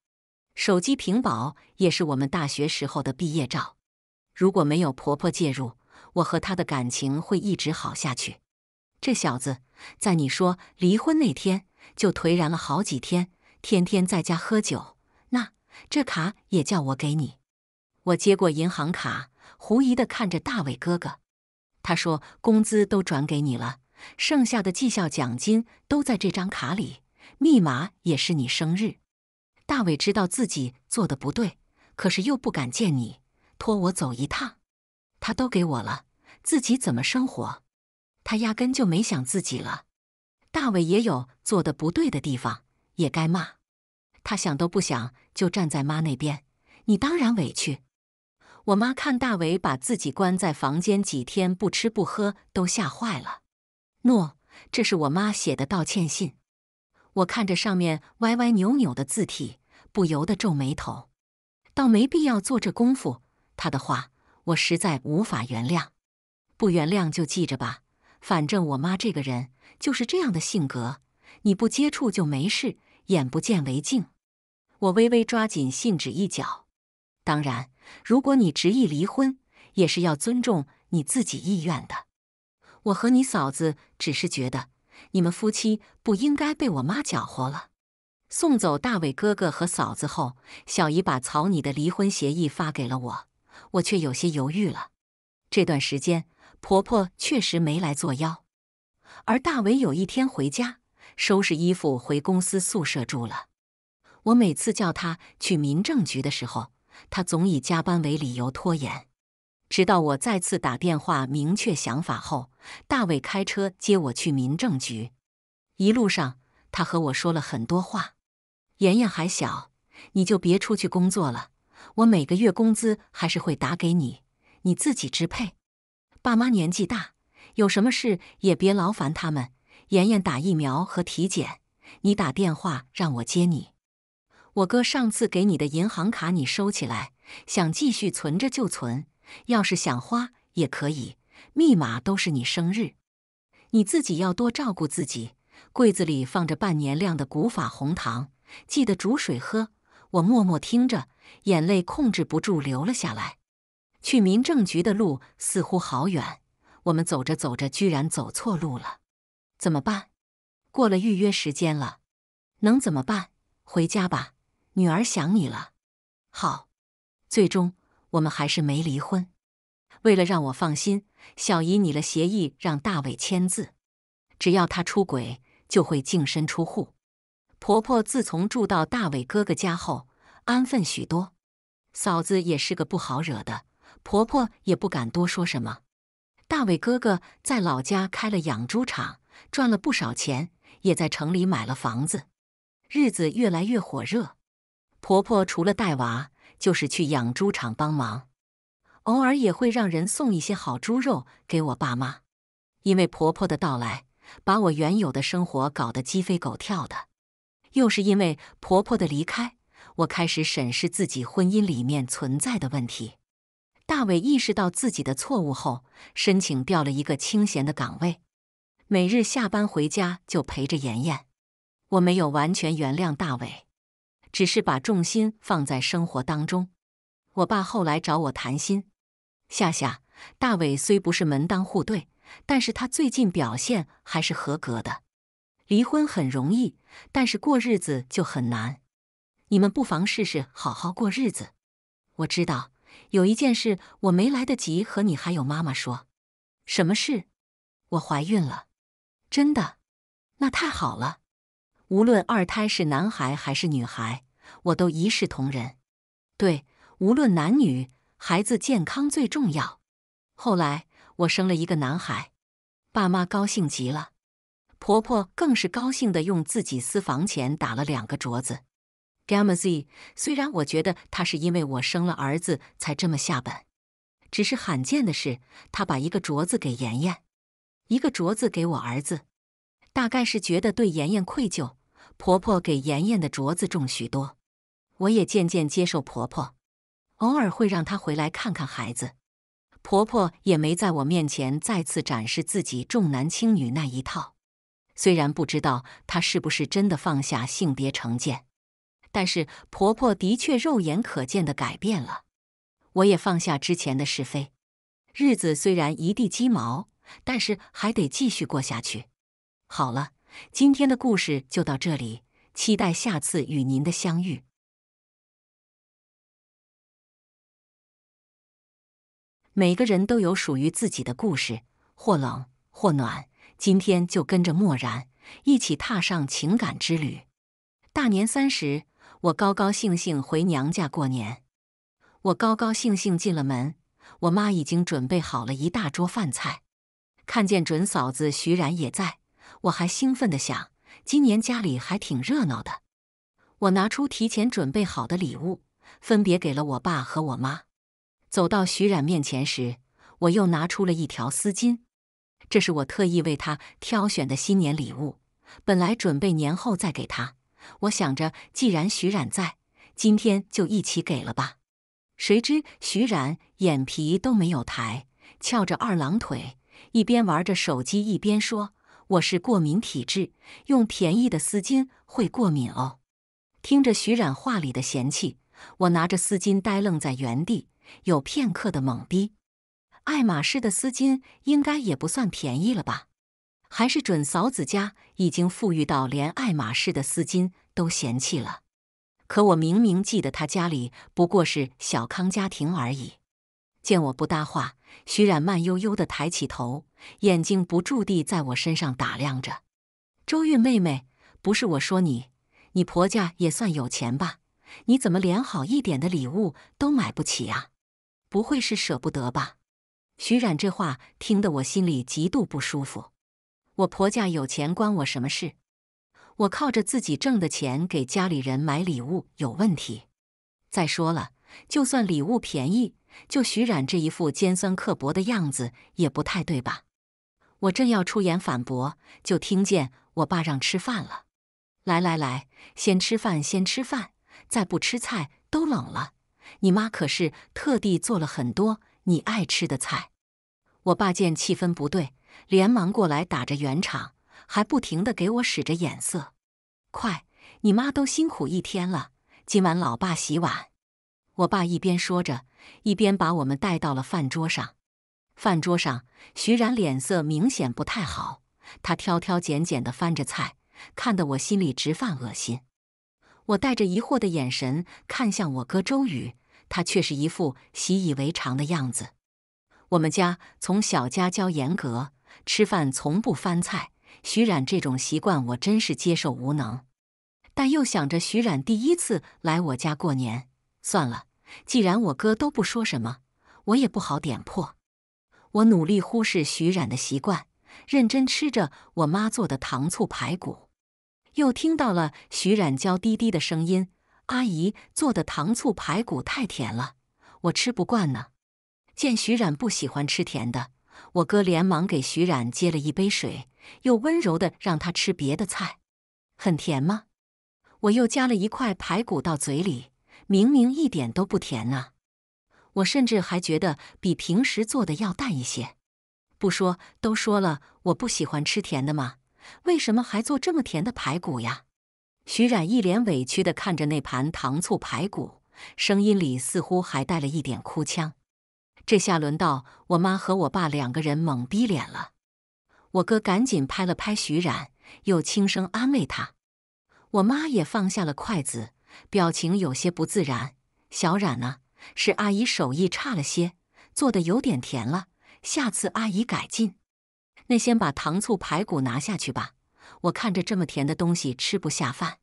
手机屏保也是我们大学时候的毕业照。如果没有婆婆介入，我和他的感情会一直好下去。这小子在你说离婚那天就颓然了好几天，天天在家喝酒。那这卡也叫我给你。我接过银行卡，狐疑的看着大伟哥哥。他说：“工资都转给你了，剩下的绩效奖金都在这张卡里，密码也是你生日。”大伟知道自己做的不对，可是又不敢见你，托我走一趟。他都给我了。自己怎么生活？他压根就没想自己了。大伟也有做的不对的地方，也该骂。他想都不想就站在妈那边，你当然委屈。我妈看大伟把自己关在房间几天不吃不喝，都吓坏了。诺，这是我妈写的道歉信。我看着上面歪歪扭扭的字体，不由得皱眉头。倒没必要做这功夫。他的话，我实在无法原谅。不原谅就记着吧，反正我妈这个人就是这样的性格，你不接触就没事，眼不见为净。我微微抓紧信纸一角。当然，如果你执意离婚，也是要尊重你自己意愿的。我和你嫂子只是觉得，你们夫妻不应该被我妈搅和了。送走大伟哥哥和嫂子后，小姨把草拟的离婚协议发给了我，我却有些犹豫了。这段时间。婆婆确实没来作妖，而大伟有一天回家收拾衣服回公司宿舍住了。我每次叫他去民政局的时候，他总以加班为理由拖延。直到我再次打电话明确想法后，大伟开车接我去民政局。一路上，他和我说了很多话。妍妍还小，你就别出去工作了。我每个月工资还是会打给你，你自己支配。爸妈年纪大，有什么事也别劳烦他们。妍妍打疫苗和体检，你打电话让我接你。我哥上次给你的银行卡你收起来，想继续存着就存，要是想花也可以。密码都是你生日，你自己要多照顾自己。柜子里放着半年量的古法红糖，记得煮水喝。我默默听着，眼泪控制不住流了下来。去民政局的路似乎好远，我们走着走着居然走错路了，怎么办？过了预约时间了，能怎么办？回家吧，女儿想你了。好，最终我们还是没离婚。为了让我放心，小姨拟了协议让大伟签字，只要他出轨就会净身出户。婆婆自从住到大伟哥哥家后，安分许多。嫂子也是个不好惹的。婆婆也不敢多说什么。大伟哥哥在老家开了养猪场，赚了不少钱，也在城里买了房子，日子越来越火热。婆婆除了带娃，就是去养猪场帮忙，偶尔也会让人送一些好猪肉给我爸妈。因为婆婆的到来，把我原有的生活搞得鸡飞狗跳的；又是因为婆婆的离开，我开始审视自己婚姻里面存在的问题。大伟意识到自己的错误后，申请调了一个清闲的岗位，每日下班回家就陪着妍妍。我没有完全原谅大伟，只是把重心放在生活当中。我爸后来找我谈心，夏夏，大伟虽不是门当户对，但是他最近表现还是合格的。离婚很容易，但是过日子就很难。你们不妨试试好好过日子。我知道。有一件事我没来得及和你还有妈妈说，什么事？我怀孕了，真的。那太好了。无论二胎是男孩还是女孩，我都一视同仁。对，无论男女，孩子健康最重要。后来我生了一个男孩，爸妈高兴极了，婆婆更是高兴的用自己私房钱打了两个镯子。g a m a z 虽然我觉得他是因为我生了儿子才这么下本，只是罕见的是，他把一个镯子给妍妍，一个镯子给我儿子，大概是觉得对妍妍愧疚。婆婆给妍妍的镯子重许多，我也渐渐接受婆婆，偶尔会让她回来看看孩子，婆婆也没在我面前再次展示自己重男轻女那一套。虽然不知道她是不是真的放下性别成见。但是婆婆的确肉眼可见的改变了，我也放下之前的是非，日子虽然一地鸡毛，但是还得继续过下去。好了，今天的故事就到这里，期待下次与您的相遇。每个人都有属于自己的故事，或冷或暖。今天就跟着默然一起踏上情感之旅。大年三十。我高高兴兴回娘家过年，我高高兴兴进了门，我妈已经准备好了一大桌饭菜，看见准嫂子徐冉也在，我还兴奋地想，今年家里还挺热闹的。我拿出提前准备好的礼物，分别给了我爸和我妈。走到徐冉面前时，我又拿出了一条丝巾，这是我特意为她挑选的新年礼物，本来准备年后再给她。我想着，既然徐冉在，今天就一起给了吧。谁知徐冉眼皮都没有抬，翘着二郎腿，一边玩着手机，一边说：“我是过敏体质，用便宜的丝巾会过敏哦。”听着徐冉话里的嫌弃，我拿着丝巾呆愣在原地，有片刻的懵逼。爱马仕的丝巾应该也不算便宜了吧？还是准嫂子家已经富裕到连爱马仕的丝巾都嫌弃了，可我明明记得她家里不过是小康家庭而已。见我不搭话，徐冉慢悠悠地抬起头，眼睛不住地在我身上打量着。周韵妹妹，不是我说你，你婆家也算有钱吧？你怎么连好一点的礼物都买不起啊？不会是舍不得吧？徐冉这话听得我心里极度不舒服。我婆家有钱关我什么事？我靠着自己挣的钱给家里人买礼物有问题？再说了，就算礼物便宜，就徐冉这一副尖酸刻薄的样子也不太对吧？我正要出言反驳，就听见我爸让吃饭了：“来来来，先吃饭，先吃饭，再不吃菜都冷了。你妈可是特地做了很多你爱吃的菜。”我爸见气氛不对。连忙过来打着圆场，还不停的给我使着眼色。快，你妈都辛苦一天了，今晚老爸洗碗。我爸一边说着，一边把我们带到了饭桌上。饭桌上，徐然脸色明显不太好，他挑挑拣拣的翻着菜，看得我心里直犯恶心。我带着疑惑的眼神看向我哥周宇，他却是一副习以为常的样子。我们家从小家教严格。吃饭从不翻菜，徐冉这种习惯我真是接受无能。但又想着徐冉第一次来我家过年，算了，既然我哥都不说什么，我也不好点破。我努力忽视徐冉的习惯，认真吃着我妈做的糖醋排骨，又听到了徐冉娇滴滴的声音：“阿姨做的糖醋排骨太甜了，我吃不惯呢。”见徐冉不喜欢吃甜的。我哥连忙给徐冉接了一杯水，又温柔的让他吃别的菜。很甜吗？我又夹了一块排骨到嘴里，明明一点都不甜啊。我甚至还觉得比平时做的要淡一些。不说，都说了我不喜欢吃甜的吗？为什么还做这么甜的排骨呀？徐冉一脸委屈的看着那盘糖醋排骨，声音里似乎还带了一点哭腔。这下轮到我妈和我爸两个人懵逼脸了，我哥赶紧拍了拍徐冉，又轻声安慰他。我妈也放下了筷子，表情有些不自然。小冉啊，是阿姨手艺差了些，做的有点甜了，下次阿姨改进。那先把糖醋排骨拿下去吧，我看着这么甜的东西吃不下饭。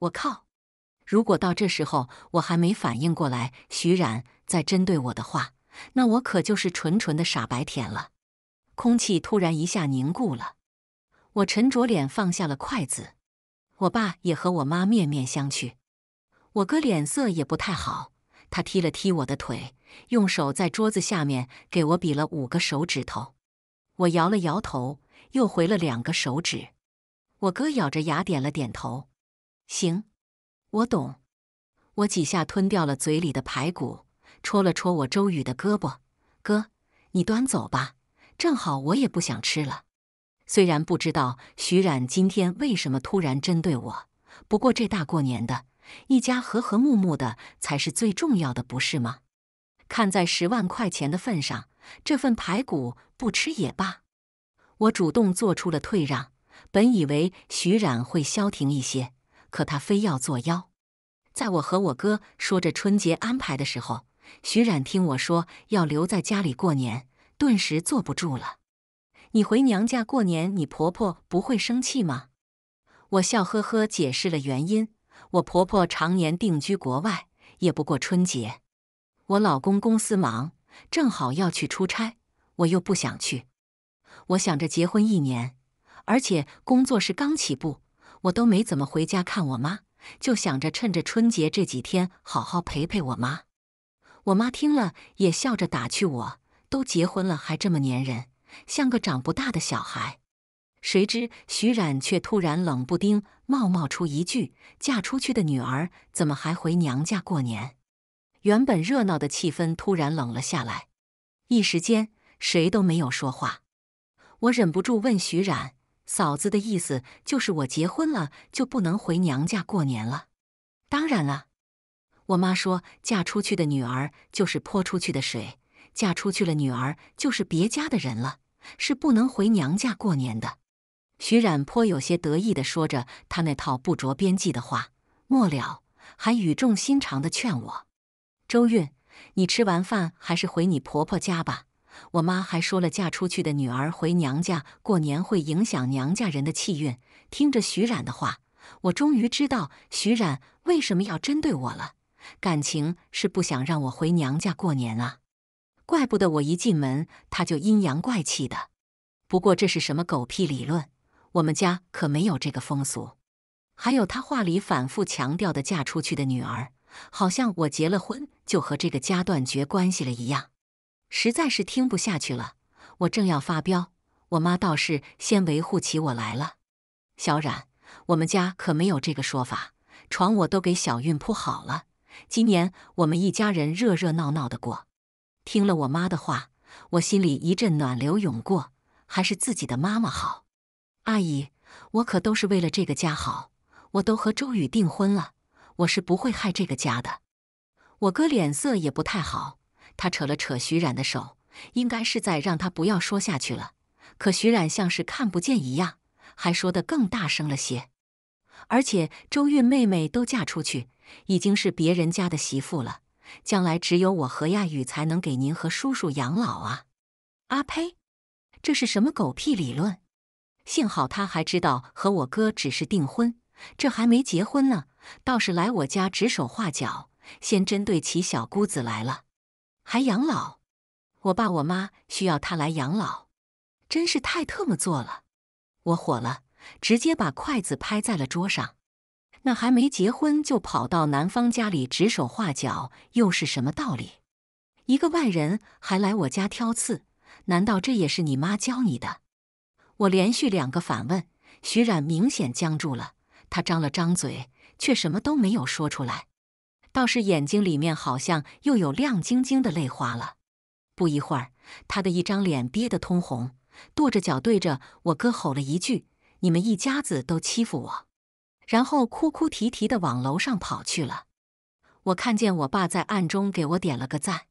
我靠！如果到这时候我还没反应过来，徐冉在针对我的话。那我可就是纯纯的傻白甜了。空气突然一下凝固了。我沉着脸放下了筷子。我爸也和我妈面面相觑。我哥脸色也不太好。他踢了踢我的腿，用手在桌子下面给我比了五个手指头。我摇了摇头，又回了两个手指。我哥咬着牙点了点头。行，我懂。我几下吞掉了嘴里的排骨。戳了戳我周宇的胳膊，哥，你端走吧，正好我也不想吃了。虽然不知道徐冉今天为什么突然针对我，不过这大过年的，一家和和睦睦的才是最重要的，不是吗？看在十万块钱的份上，这份排骨不吃也罢。我主动做出了退让，本以为徐冉会消停一些，可他非要作妖。在我和我哥说着春节安排的时候。徐冉听我说要留在家里过年，顿时坐不住了。你回娘家过年，你婆婆不会生气吗？我笑呵呵解释了原因。我婆婆常年定居国外，也不过春节。我老公公司忙，正好要去出差，我又不想去。我想着结婚一年，而且工作是刚起步，我都没怎么回家看我妈，就想着趁着春节这几天好好陪陪我妈。我妈听了也笑着打趣我：“都结婚了还这么粘人，像个长不大的小孩。”谁知徐冉却突然冷不丁冒冒出一句：“嫁出去的女儿怎么还回娘家过年？”原本热闹的气氛突然冷了下来，一时间谁都没有说话。我忍不住问徐冉：“嫂子的意思就是我结婚了就不能回娘家过年了？”“当然了。”我妈说：“嫁出去的女儿就是泼出去的水，嫁出去了女儿就是别家的人了，是不能回娘家过年的。”徐冉颇有些得意地说着他那套不着边际的话，末了还语重心长地劝我：“周韵，你吃完饭还是回你婆婆家吧。”我妈还说了：“嫁出去的女儿回娘家过年会影响娘家人的气运。”听着徐冉的话，我终于知道徐冉为什么要针对我了。感情是不想让我回娘家过年啊，怪不得我一进门他就阴阳怪气的。不过这是什么狗屁理论？我们家可没有这个风俗。还有他话里反复强调的嫁出去的女儿，好像我结了婚就和这个家断绝关系了一样。实在是听不下去了，我正要发飙，我妈倒是先维护起我来了。小冉，我们家可没有这个说法，床我都给小韵铺好了。今年我们一家人热热闹闹的过。听了我妈的话，我心里一阵暖流涌过，还是自己的妈妈好。阿姨，我可都是为了这个家好。我都和周宇订婚了，我是不会害这个家的。我哥脸色也不太好，他扯了扯徐冉的手，应该是在让他不要说下去了。可徐冉像是看不见一样，还说得更大声了些。而且周韵妹妹都嫁出去。已经是别人家的媳妇了，将来只有我和亚宇才能给您和叔叔养老啊！阿呸，这是什么狗屁理论？幸好他还知道和我哥只是订婚，这还没结婚呢，倒是来我家指手画脚，先针对起小姑子来了，还养老？我爸我妈需要他来养老，真是太特么做了！我火了，直接把筷子拍在了桌上。那还没结婚就跑到男方家里指手画脚，又是什么道理？一个外人还来我家挑刺，难道这也是你妈教你的？我连续两个反问，徐冉明显僵住了，他张了张嘴，却什么都没有说出来，倒是眼睛里面好像又有亮晶晶的泪花了。不一会儿，他的一张脸憋得通红，跺着脚对着我哥吼了一句：“你们一家子都欺负我！”然后哭哭啼啼的往楼上跑去了。我看见我爸在暗中给我点了个赞，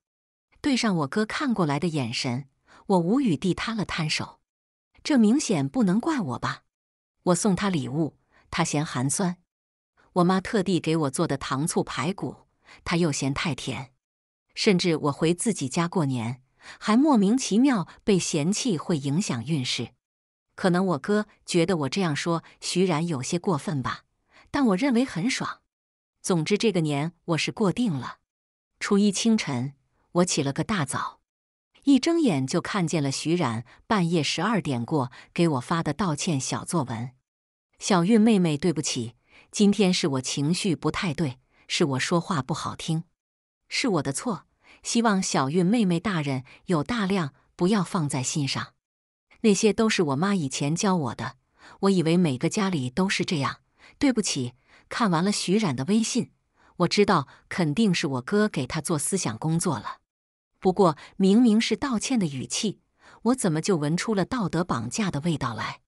对上我哥看过来的眼神，我无语地摊了摊手。这明显不能怪我吧？我送他礼物，他嫌寒酸；我妈特地给我做的糖醋排骨，他又嫌太甜。甚至我回自己家过年，还莫名其妙被嫌弃会影响运势。可能我哥觉得我这样说徐然有些过分吧。但我认为很爽。总之，这个年我是过定了。初一清晨，我起了个大早，一睁眼就看见了徐冉半夜十二点过给我发的道歉小作文：“小韵妹妹，对不起，今天是我情绪不太对，是我说话不好听，是我的错。希望小韵妹妹大人有大量，不要放在心上。”那些都是我妈以前教我的，我以为每个家里都是这样。对不起，看完了徐冉的微信，我知道肯定是我哥给他做思想工作了。不过明明是道歉的语气，我怎么就闻出了道德绑架的味道来？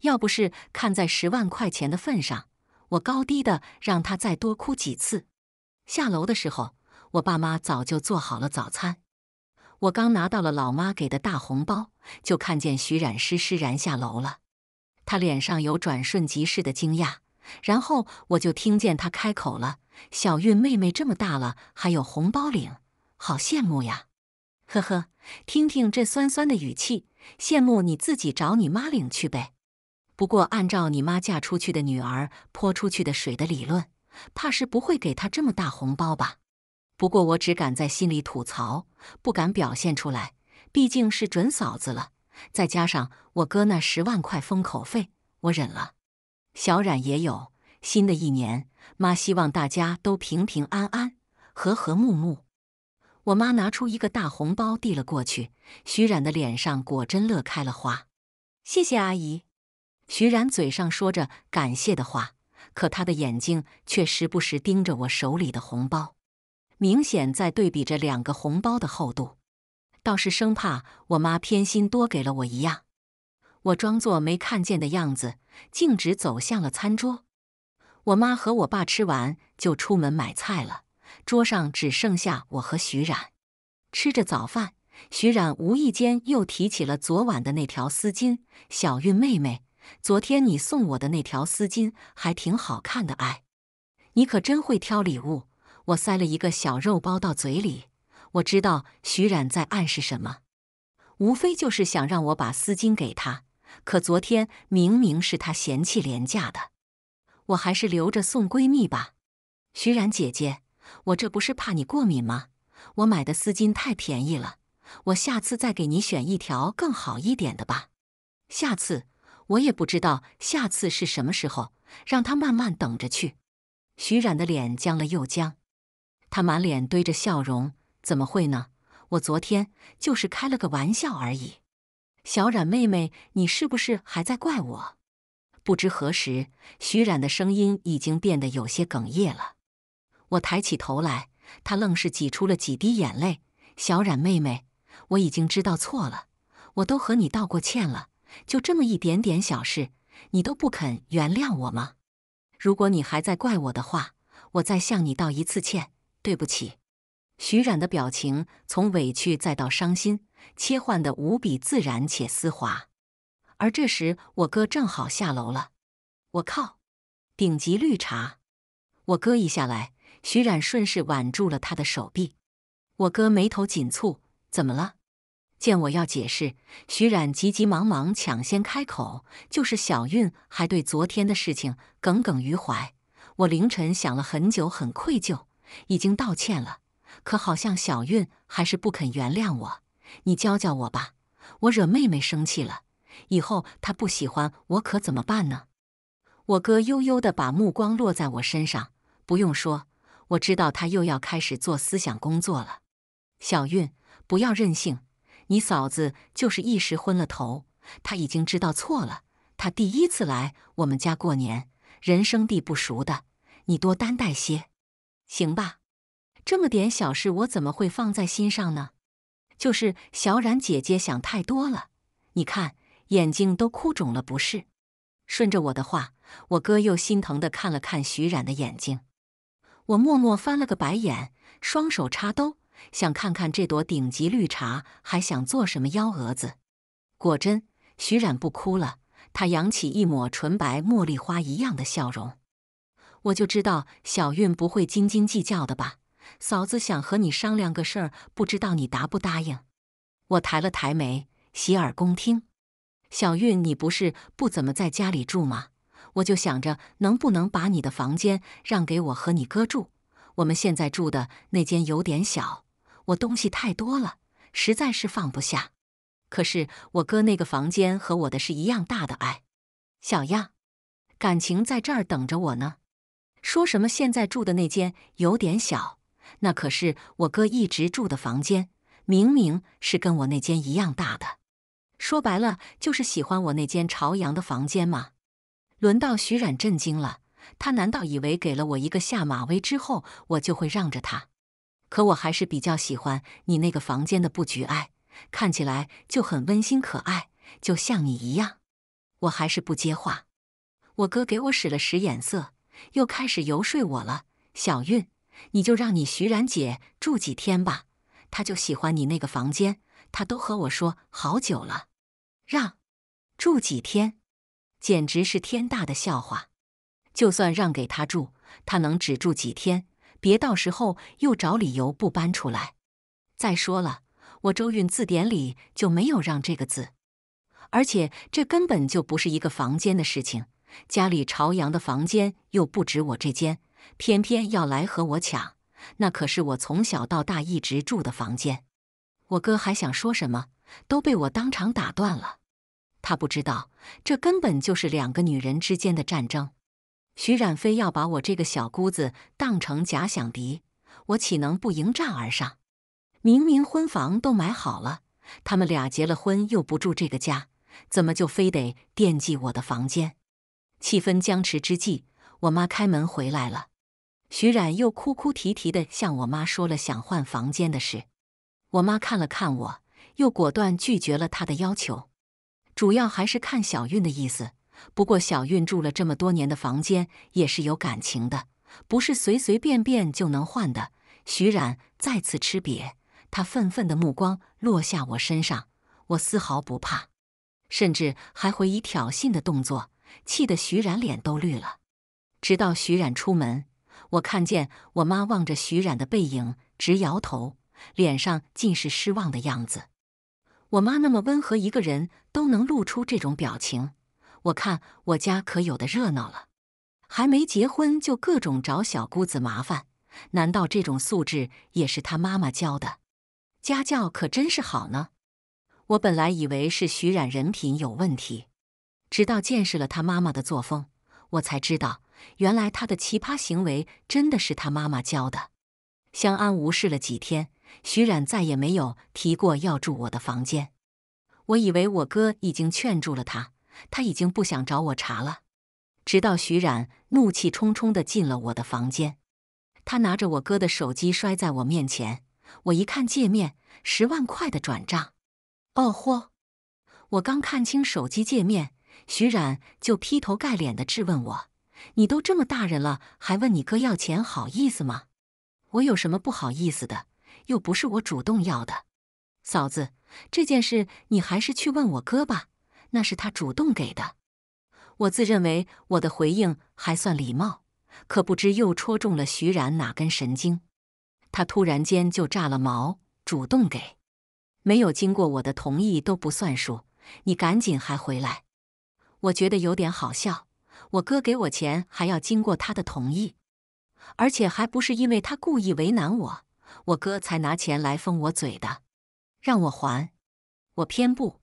要不是看在十万块钱的份上，我高低的让他再多哭几次。下楼的时候，我爸妈早就做好了早餐。我刚拿到了老妈给的大红包，就看见徐冉施施然下楼了。他脸上有转瞬即逝的惊讶。然后我就听见他开口了：“小韵妹妹这么大了，还有红包领，好羡慕呀！”呵呵，听听这酸酸的语气，羡慕你自己找你妈领去呗。不过按照你妈嫁出去的女儿泼出去的水的理论，怕是不会给她这么大红包吧？不过我只敢在心里吐槽，不敢表现出来，毕竟是准嫂子了。再加上我哥那十万块封口费，我忍了。小冉也有，新的一年，妈希望大家都平平安安，和和睦睦。我妈拿出一个大红包递了过去，徐冉的脸上果真乐开了花。谢谢阿姨，徐冉嘴上说着感谢的话，可他的眼睛却时不时盯着我手里的红包，明显在对比着两个红包的厚度，倒是生怕我妈偏心多给了我一样。我装作没看见的样子，径直走向了餐桌。我妈和我爸吃完就出门买菜了，桌上只剩下我和徐冉吃着早饭。徐冉无意间又提起了昨晚的那条丝巾：“小韵妹妹，昨天你送我的那条丝巾还挺好看的，哎，你可真会挑礼物。”我塞了一个小肉包到嘴里，我知道徐冉在暗示什么，无非就是想让我把丝巾给她。可昨天明明是他嫌弃廉价的，我还是留着送闺蜜吧。徐然姐姐，我这不是怕你过敏吗？我买的丝巾太便宜了，我下次再给你选一条更好一点的吧。下次我也不知道下次是什么时候，让他慢慢等着去。徐冉的脸僵了又僵，她满脸堆着笑容，怎么会呢？我昨天就是开了个玩笑而已。小冉妹妹，你是不是还在怪我？不知何时，徐冉的声音已经变得有些哽咽了。我抬起头来，她愣是挤出了几滴眼泪。小冉妹妹，我已经知道错了，我都和你道过歉了，就这么一点点小事，你都不肯原谅我吗？如果你还在怪我的话，我再向你道一次歉，对不起。徐冉的表情从委屈再到伤心。切换得无比自然且丝滑，而这时我哥正好下楼了。我靠，顶级绿茶！我哥一下来，徐冉顺势挽住了他的手臂。我哥眉头紧蹙，怎么了？见我要解释，徐冉急急忙忙抢先开口：“就是小韵还对昨天的事情耿耿于怀。我凌晨想了很久，很愧疚，已经道歉了，可好像小韵还是不肯原谅我。”你教教我吧，我惹妹妹生气了，以后她不喜欢我可怎么办呢？我哥悠悠地把目光落在我身上，不用说，我知道他又要开始做思想工作了。小韵，不要任性，你嫂子就是一时昏了头，她已经知道错了。她第一次来我们家过年，人生地不熟的，你多担待些，行吧？这么点小事，我怎么会放在心上呢？就是小冉姐姐想太多了，你看眼睛都哭肿了，不是？顺着我的话，我哥又心疼的看了看徐冉的眼睛。我默默翻了个白眼，双手插兜，想看看这朵顶级绿茶还想做什么幺蛾子。果真，徐冉不哭了，她扬起一抹纯白茉莉花一样的笑容。我就知道小韵不会斤斤计较的吧。嫂子想和你商量个事儿，不知道你答不答应？我抬了抬眉，洗耳恭听。小韵，你不是不怎么在家里住吗？我就想着能不能把你的房间让给我和你哥住。我们现在住的那间有点小，我东西太多了，实在是放不下。可是我哥那个房间和我的是一样大的，哎，小样，感情在这儿等着我呢？说什么现在住的那间有点小？那可是我哥一直住的房间，明明是跟我那间一样大的，说白了就是喜欢我那间朝阳的房间嘛。轮到徐冉震惊了，他难道以为给了我一个下马威之后，我就会让着他？可我还是比较喜欢你那个房间的布局，爱看起来就很温馨可爱，就像你一样。我还是不接话，我哥给我使了使眼色，又开始游说我了，小韵。你就让你徐然姐住几天吧，她就喜欢你那个房间，她都和我说好久了。让住几天，简直是天大的笑话！就算让给她住，她能只住几天？别到时候又找理由不搬出来。再说了，我周韵字典里就没有“让”这个字，而且这根本就不是一个房间的事情。家里朝阳的房间又不止我这间。偏偏要来和我抢，那可是我从小到大一直住的房间。我哥还想说什么，都被我当场打断了。他不知道，这根本就是两个女人之间的战争。徐冉非要把我这个小姑子当成假想敌，我岂能不迎战而上？明明婚房都买好了，他们俩结了婚又不住这个家，怎么就非得惦记我的房间？气氛僵持之际，我妈开门回来了。徐冉又哭哭啼啼地向我妈说了想换房间的事，我妈看了看我，又果断拒绝了他的要求，主要还是看小韵的意思。不过小韵住了这么多年的房间也是有感情的，不是随随便便就能换的。徐冉再次吃瘪，他愤愤的目光落下我身上，我丝毫不怕，甚至还回以挑衅的动作，气得徐冉脸都绿了。直到徐冉出门。我看见我妈望着徐冉的背影直摇头，脸上尽是失望的样子。我妈那么温和，一个人都能露出这种表情，我看我家可有的热闹了。还没结婚就各种找小姑子麻烦，难道这种素质也是他妈妈教的？家教可真是好呢。我本来以为是徐冉人品有问题，直到见识了他妈妈的作风，我才知道。原来他的奇葩行为真的是他妈妈教的。相安无事了几天，徐冉再也没有提过要住我的房间。我以为我哥已经劝住了他，他已经不想找我查了。直到徐冉怒气冲冲的进了我的房间，他拿着我哥的手机摔在我面前。我一看界面，十万块的转账。哦豁！我刚看清手机界面，徐冉就劈头盖脸的质问我。你都这么大人了，还问你哥要钱，好意思吗？我有什么不好意思的？又不是我主动要的。嫂子，这件事你还是去问我哥吧，那是他主动给的。我自认为我的回应还算礼貌，可不知又戳中了徐然哪根神经，他突然间就炸了毛。主动给，没有经过我的同意都不算数。你赶紧还回来。我觉得有点好笑。我哥给我钱还要经过他的同意，而且还不是因为他故意为难我，我哥才拿钱来封我嘴的，让我还，我偏不。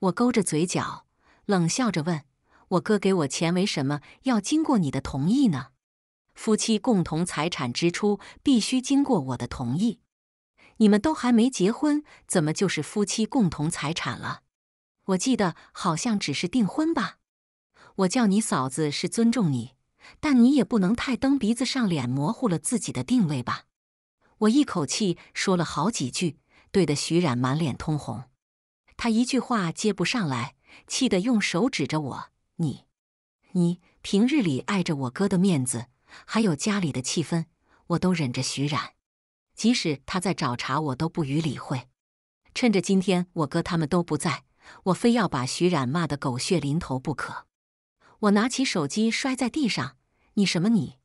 我勾着嘴角，冷笑着问我哥给我钱，为什么要经过你的同意呢？夫妻共同财产支出必须经过我的同意。你们都还没结婚，怎么就是夫妻共同财产了？我记得好像只是订婚吧。我叫你嫂子是尊重你，但你也不能太蹬鼻子上脸，模糊了自己的定位吧。我一口气说了好几句，对得徐冉满脸通红，他一句话接不上来，气得用手指着我：“你，你平日里碍着我哥的面子，还有家里的气氛，我都忍着。”徐冉，即使他在找茬，我都不予理会。趁着今天我哥他们都不在，我非要把徐冉骂得狗血淋头不可。我拿起手机摔在地上。你什么你？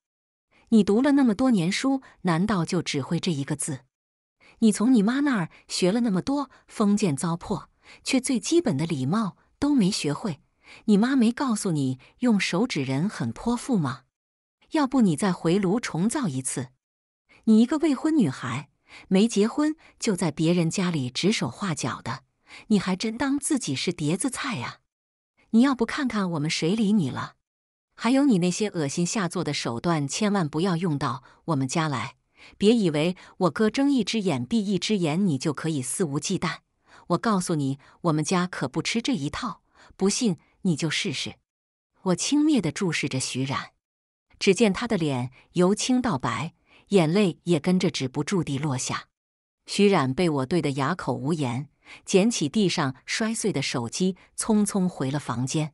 你读了那么多年书，难道就只会这一个字？你从你妈那儿学了那么多封建糟粕，却最基本的礼貌都没学会。你妈没告诉你用手指人很泼妇吗？要不你再回炉重造一次。你一个未婚女孩，没结婚就在别人家里指手画脚的，你还真当自己是碟子菜啊？你要不看看我们谁理你了？还有你那些恶心下作的手段，千万不要用到我们家来！别以为我哥睁一只眼闭一只眼，你就可以肆无忌惮。我告诉你，我们家可不吃这一套！不信你就试试。我轻蔑地注视着徐冉，只见他的脸由青到白，眼泪也跟着止不住地落下。徐冉被我怼得哑口无言。捡起地上摔碎的手机，匆匆回了房间。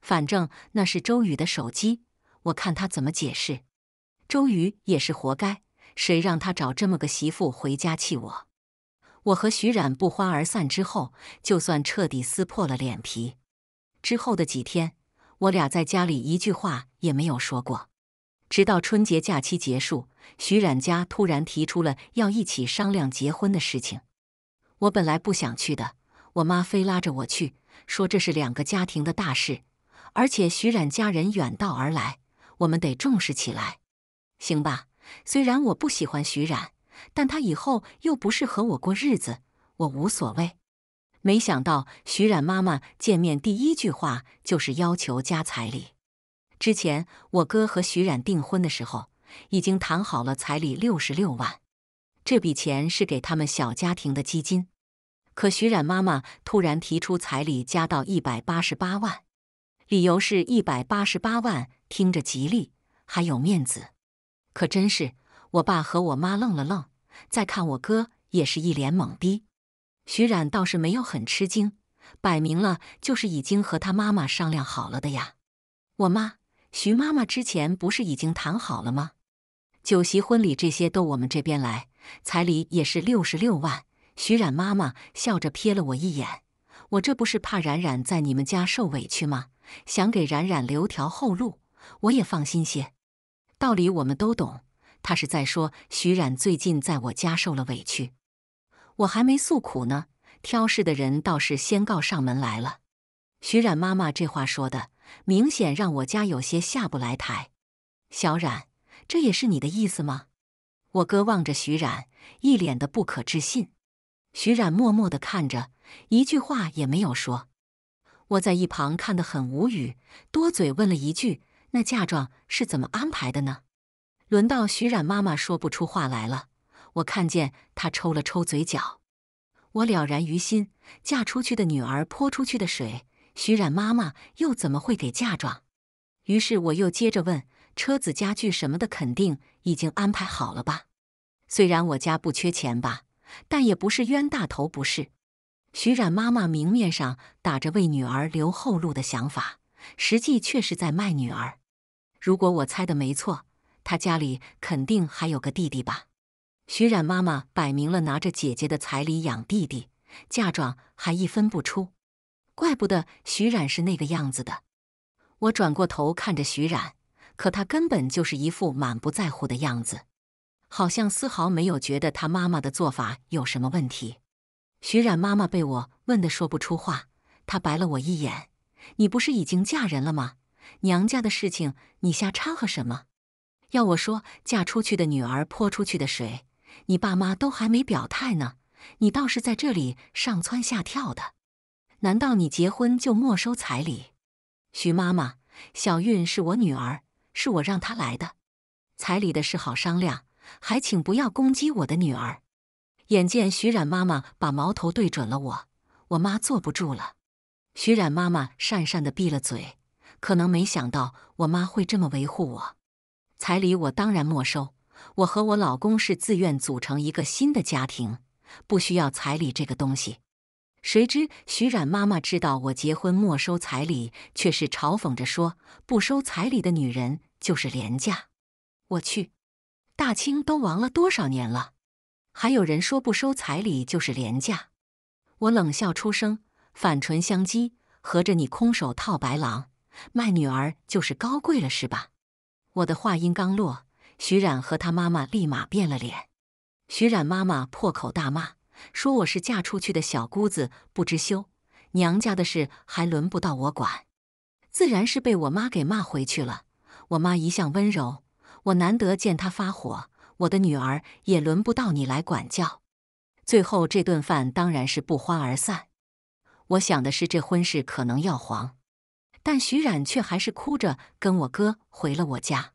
反正那是周宇的手机，我看他怎么解释。周宇也是活该，谁让他找这么个媳妇回家气我？我和徐冉不欢而散之后，就算彻底撕破了脸皮。之后的几天，我俩在家里一句话也没有说过。直到春节假期结束，徐冉家突然提出了要一起商量结婚的事情。我本来不想去的，我妈非拉着我去，说这是两个家庭的大事，而且徐冉家人远道而来，我们得重视起来，行吧？虽然我不喜欢徐冉，但他以后又不是和我过日子，我无所谓。没想到徐冉妈妈见面第一句话就是要求加彩礼，之前我哥和徐冉订婚的时候已经谈好了彩礼六十六万。这笔钱是给他们小家庭的基金，可徐冉妈妈突然提出彩礼加到一百八十八万，理由是一百八十八万听着吉利，还有面子。可真是，我爸和我妈愣了愣，再看我哥也是一脸懵逼。徐冉倒是没有很吃惊，摆明了就是已经和他妈妈商量好了的呀。我妈，徐妈妈之前不是已经谈好了吗？酒席、婚礼这些都我们这边来。彩礼也是六十六万。徐冉妈妈笑着瞥了我一眼，我这不是怕冉冉在你们家受委屈吗？想给冉冉留条后路，我也放心些。道理我们都懂。他是在说徐冉最近在我家受了委屈，我还没诉苦呢，挑事的人倒是先告上门来了。徐冉妈妈这话说的，明显让我家有些下不来台。小冉，这也是你的意思吗？我哥望着徐冉，一脸的不可置信。徐冉默默地看着，一句话也没有说。我在一旁看得很无语，多嘴问了一句：“那嫁妆是怎么安排的呢？”轮到徐冉妈妈说不出话来了。我看见她抽了抽嘴角，我了然于心：嫁出去的女儿泼出去的水，徐冉妈妈又怎么会给嫁妆？于是我又接着问：“车子、家具什么的，肯定。”已经安排好了吧？虽然我家不缺钱吧，但也不是冤大头不是。徐冉妈妈明面上打着为女儿留后路的想法，实际却是在卖女儿。如果我猜的没错，他家里肯定还有个弟弟吧？徐冉妈妈摆明了拿着姐姐的彩礼养弟弟，嫁妆还一分不出，怪不得徐冉是那个样子的。我转过头看着徐冉。可他根本就是一副满不在乎的样子，好像丝毫没有觉得他妈妈的做法有什么问题。徐冉妈妈被我问得说不出话，她白了我一眼：“你不是已经嫁人了吗？娘家的事情你瞎掺和什么？要我说，嫁出去的女儿泼出去的水，你爸妈都还没表态呢，你倒是在这里上蹿下跳的。难道你结婚就没收彩礼？”徐妈妈，小韵是我女儿。是我让他来的，彩礼的事好商量，还请不要攻击我的女儿。眼见徐冉妈妈把矛头对准了我，我妈坐不住了。徐冉妈妈讪讪的闭了嘴，可能没想到我妈会这么维护我。彩礼我当然没收，我和我老公是自愿组成一个新的家庭，不需要彩礼这个东西。谁知徐冉妈妈知道我结婚没收彩礼，却是嘲讽着说：“不收彩礼的女人就是廉价。”我去，大清都亡了多少年了，还有人说不收彩礼就是廉价？我冷笑出声，反唇相讥：“合着你空手套白狼，卖女儿就是高贵了是吧？”我的话音刚落，徐冉和他妈妈立马变了脸，徐冉妈妈破口大骂。说我是嫁出去的小姑子不知羞，娘家的事还轮不到我管，自然是被我妈给骂回去了。我妈一向温柔，我难得见她发火，我的女儿也轮不到你来管教。最后这顿饭当然是不欢而散。我想的是这婚事可能要黄，但徐冉却还是哭着跟我哥回了我家。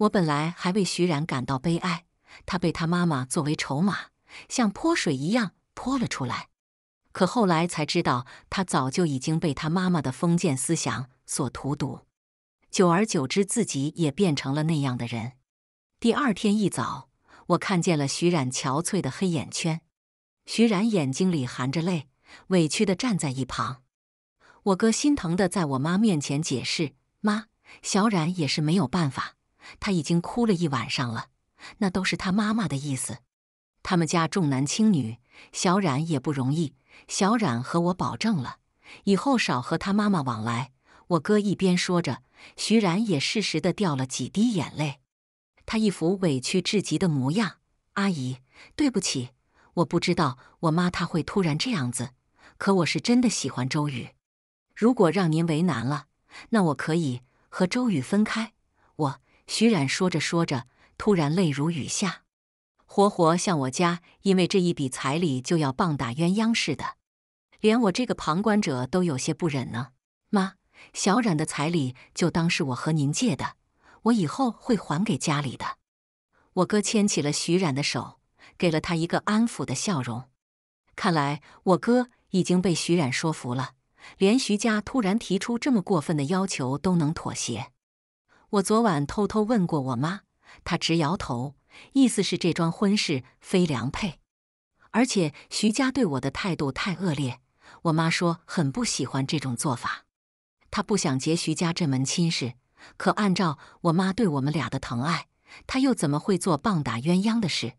我本来还为徐冉感到悲哀，他被他妈妈作为筹码。像泼水一样泼了出来，可后来才知道，他早就已经被他妈妈的封建思想所荼毒，久而久之，自己也变成了那样的人。第二天一早，我看见了徐冉憔悴的黑眼圈，徐冉眼睛里含着泪，委屈的站在一旁。我哥心疼的在我妈面前解释：“妈，小冉也是没有办法，他已经哭了一晚上了，那都是他妈妈的意思。”他们家重男轻女，小冉也不容易。小冉和我保证了，以后少和他妈妈往来。我哥一边说着，徐冉也适时的掉了几滴眼泪，他一副委屈至极的模样。阿姨，对不起，我不知道我妈她会突然这样子。可我是真的喜欢周宇，如果让您为难了，那我可以和周宇分开。我，徐冉说着说着，突然泪如雨下。活活像我家，因为这一笔彩礼就要棒打鸳鸯似的，连我这个旁观者都有些不忍呢。妈，小冉的彩礼就当是我和您借的，我以后会还给家里的。我哥牵起了徐冉的手，给了他一个安抚的笑容。看来我哥已经被徐冉说服了，连徐家突然提出这么过分的要求都能妥协。我昨晚偷偷问过我妈，她直摇头。意思是这桩婚事非良配，而且徐家对我的态度太恶劣。我妈说很不喜欢这种做法，她不想结徐家这门亲事。可按照我妈对我们俩的疼爱，她又怎么会做棒打鸳鸯的事？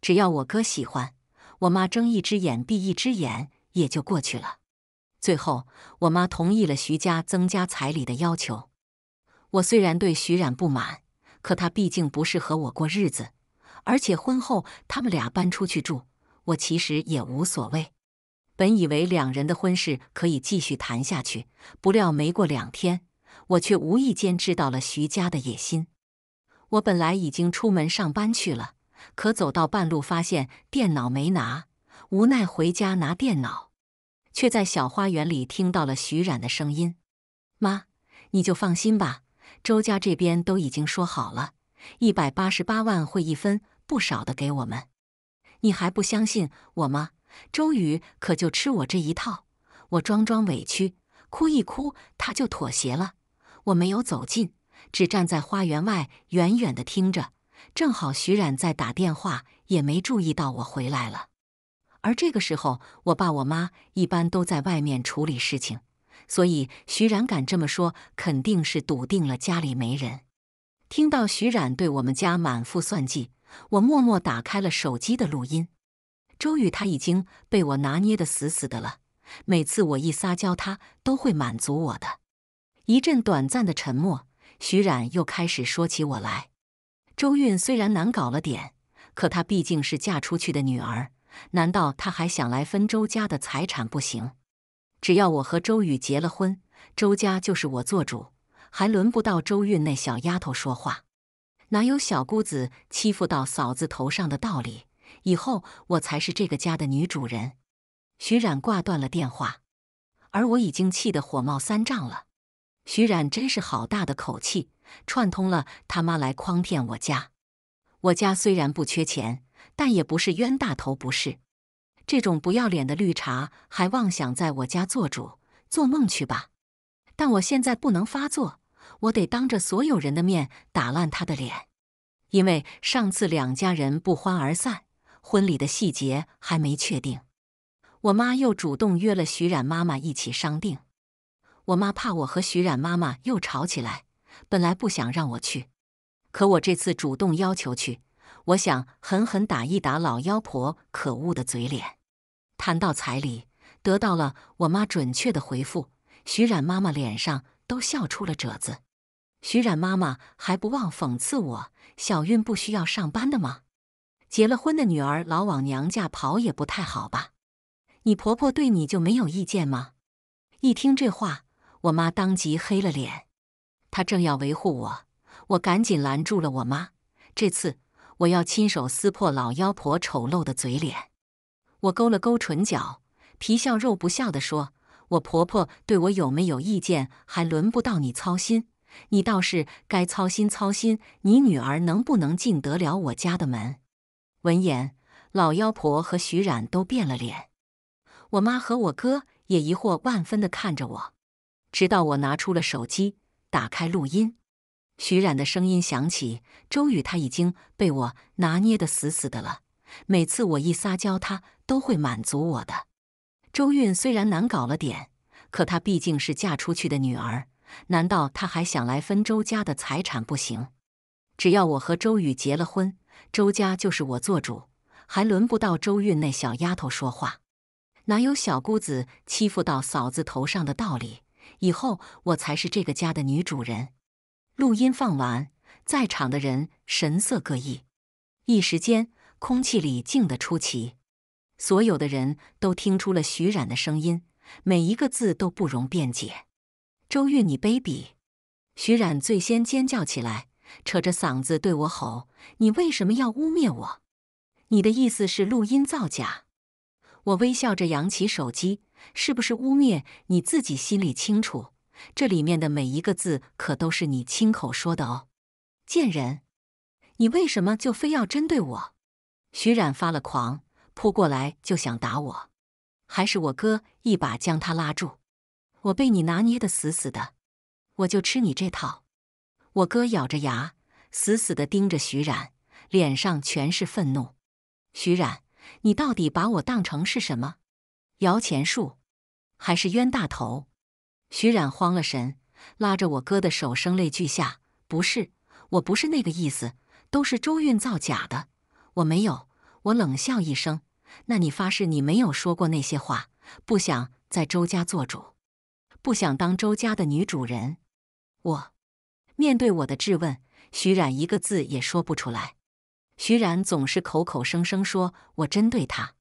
只要我哥喜欢，我妈睁一只眼闭一只眼也就过去了。最后，我妈同意了徐家增加彩礼的要求。我虽然对徐冉不满。可他毕竟不是和我过日子，而且婚后他们俩搬出去住，我其实也无所谓。本以为两人的婚事可以继续谈下去，不料没过两天，我却无意间知道了徐家的野心。我本来已经出门上班去了，可走到半路发现电脑没拿，无奈回家拿电脑，却在小花园里听到了徐冉的声音：“妈，你就放心吧。”周家这边都已经说好了，一百八十八万会一分不少的给我们，你还不相信我吗？周宇可就吃我这一套，我装装委屈，哭一哭，他就妥协了。我没有走近，只站在花园外远远的听着，正好徐冉在打电话，也没注意到我回来了。而这个时候，我爸我妈一般都在外面处理事情。所以徐冉敢这么说，肯定是笃定了家里没人。听到徐冉对我们家满腹算计，我默默打开了手机的录音。周宇他已经被我拿捏的死死的了，每次我一撒娇，他都会满足我的。一阵短暂的沉默，徐冉又开始说起我来。周韵虽然难搞了点，可她毕竟是嫁出去的女儿，难道她还想来分周家的财产？不行。只要我和周宇结了婚，周家就是我做主，还轮不到周韵那小丫头说话。哪有小姑子欺负到嫂子头上的道理？以后我才是这个家的女主人。徐冉挂断了电话，而我已经气得火冒三丈了。徐冉真是好大的口气，串通了他妈来诓骗我家。我家虽然不缺钱，但也不是冤大头，不是。这种不要脸的绿茶还妄想在我家做主，做梦去吧！但我现在不能发作，我得当着所有人的面打烂他的脸，因为上次两家人不欢而散，婚礼的细节还没确定。我妈又主动约了徐冉妈妈一起商定。我妈怕我和徐冉妈妈又吵起来，本来不想让我去，可我这次主动要求去，我想狠狠打一打老妖婆可恶的嘴脸。谈到彩礼，得到了我妈准确的回复。徐冉妈妈脸上都笑出了褶子。徐冉妈妈还不忘讽刺我：“小韵不需要上班的吗？结了婚的女儿老往娘家跑也不太好吧？你婆婆对你就没有意见吗？”一听这话，我妈当即黑了脸。她正要维护我，我赶紧拦住了我妈。这次我要亲手撕破老妖婆丑陋的嘴脸。我勾了勾唇角，皮笑肉不笑地说：“我婆婆对我有没有意见，还轮不到你操心。你倒是该操心操心，你女儿能不能进得了我家的门？”闻言，老妖婆和徐冉都变了脸，我妈和我哥也疑惑万分地看着我。直到我拿出了手机，打开录音，徐冉的声音响起：“周宇，他已经被我拿捏得死死的了。”每次我一撒娇，他都会满足我的。周韵虽然难搞了点，可她毕竟是嫁出去的女儿，难道她还想来分周家的财产？不行！只要我和周宇结了婚，周家就是我做主，还轮不到周韵那小丫头说话。哪有小姑子欺负到嫂子头上的道理？以后我才是这个家的女主人。录音放完，在场的人神色各异，一时间。空气里静得出奇，所有的人都听出了徐冉的声音，每一个字都不容辩解。周韵，你卑鄙！徐冉最先尖叫起来，扯着嗓子对我吼：“你为什么要污蔑我？你的意思是录音造假？”我微笑着扬起手机：“是不是污蔑你自己心里清楚？这里面的每一个字可都是你亲口说的哦，贱人！你为什么就非要针对我？”徐冉发了狂，扑过来就想打我，还是我哥一把将他拉住。我被你拿捏的死死的，我就吃你这套。我哥咬着牙，死死的盯着徐冉，脸上全是愤怒。徐冉，你到底把我当成是什么？摇钱树，还是冤大头？徐冉慌了神，拉着我哥的手，声泪俱下：“不是，我不是那个意思，都是周韵造假的，我没有。”我冷笑一声：“那你发誓你没有说过那些话，不想在周家做主，不想当周家的女主人。”我面对我的质问，徐冉一个字也说不出来。徐冉总是口口声声说我针对他，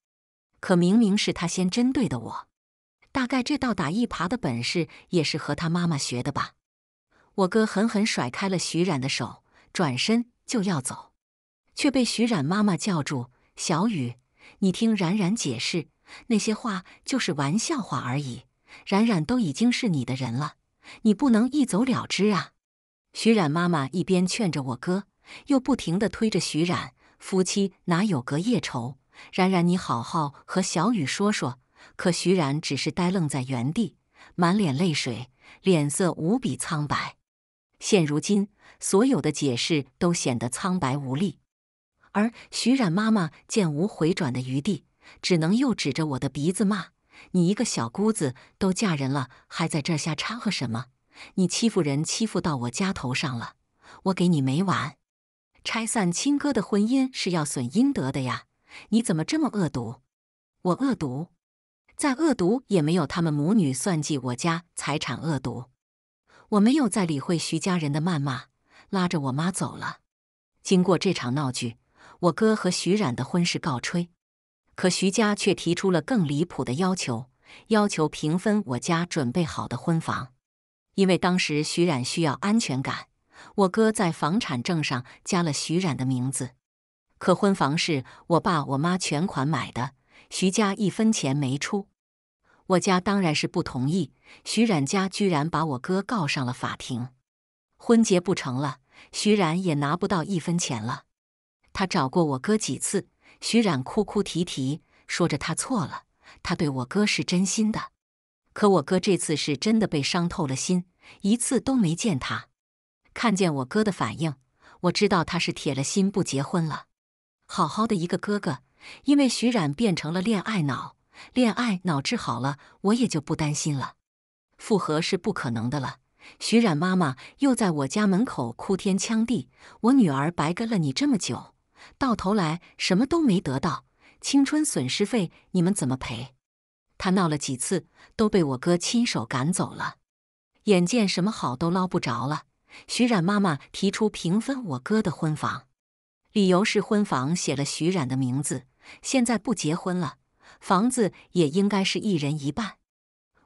可明明是他先针对的我。大概这倒打一耙的本事也是和他妈妈学的吧。我哥狠狠甩开了徐冉的手，转身就要走，却被徐冉妈妈叫住。小雨，你听冉冉解释，那些话就是玩笑话而已。冉冉都已经是你的人了，你不能一走了之啊！徐冉妈妈一边劝着我哥，又不停的推着徐冉。夫妻哪有隔夜仇？冉冉，你好好和小雨说说。可徐冉只是呆愣在原地，满脸泪水，脸色无比苍白。现如今，所有的解释都显得苍白无力。而徐冉妈妈见无回转的余地，只能又指着我的鼻子骂：“你一个小姑子都嫁人了，还在这瞎掺和什么？你欺负人欺负到我家头上了，我给你没完！拆散亲哥的婚姻是要损阴德的呀！你怎么这么恶毒？我恶毒？再恶毒也没有他们母女算计我家财产恶毒！我没有再理会徐家人的谩骂，拉着我妈走了。经过这场闹剧。”我哥和徐冉的婚事告吹，可徐家却提出了更离谱的要求，要求平分我家准备好的婚房。因为当时徐冉需要安全感，我哥在房产证上加了徐冉的名字。可婚房是我爸我妈全款买的，徐家一分钱没出。我家当然是不同意。徐冉家居然把我哥告上了法庭，婚结不成了，徐冉也拿不到一分钱了。他找过我哥几次，徐冉哭哭啼啼说着他错了，他对我哥是真心的。可我哥这次是真的被伤透了心，一次都没见他。看见我哥的反应，我知道他是铁了心不结婚了。好好的一个哥哥，因为徐冉变成了恋爱脑。恋爱脑治好了，我也就不担心了。复合是不可能的了。徐冉妈妈又在我家门口哭天抢地，我女儿白跟了你这么久。到头来什么都没得到，青春损失费你们怎么赔？他闹了几次都被我哥亲手赶走了。眼见什么好都捞不着了，徐冉妈妈提出平分我哥的婚房，理由是婚房写了徐冉的名字，现在不结婚了，房子也应该是一人一半。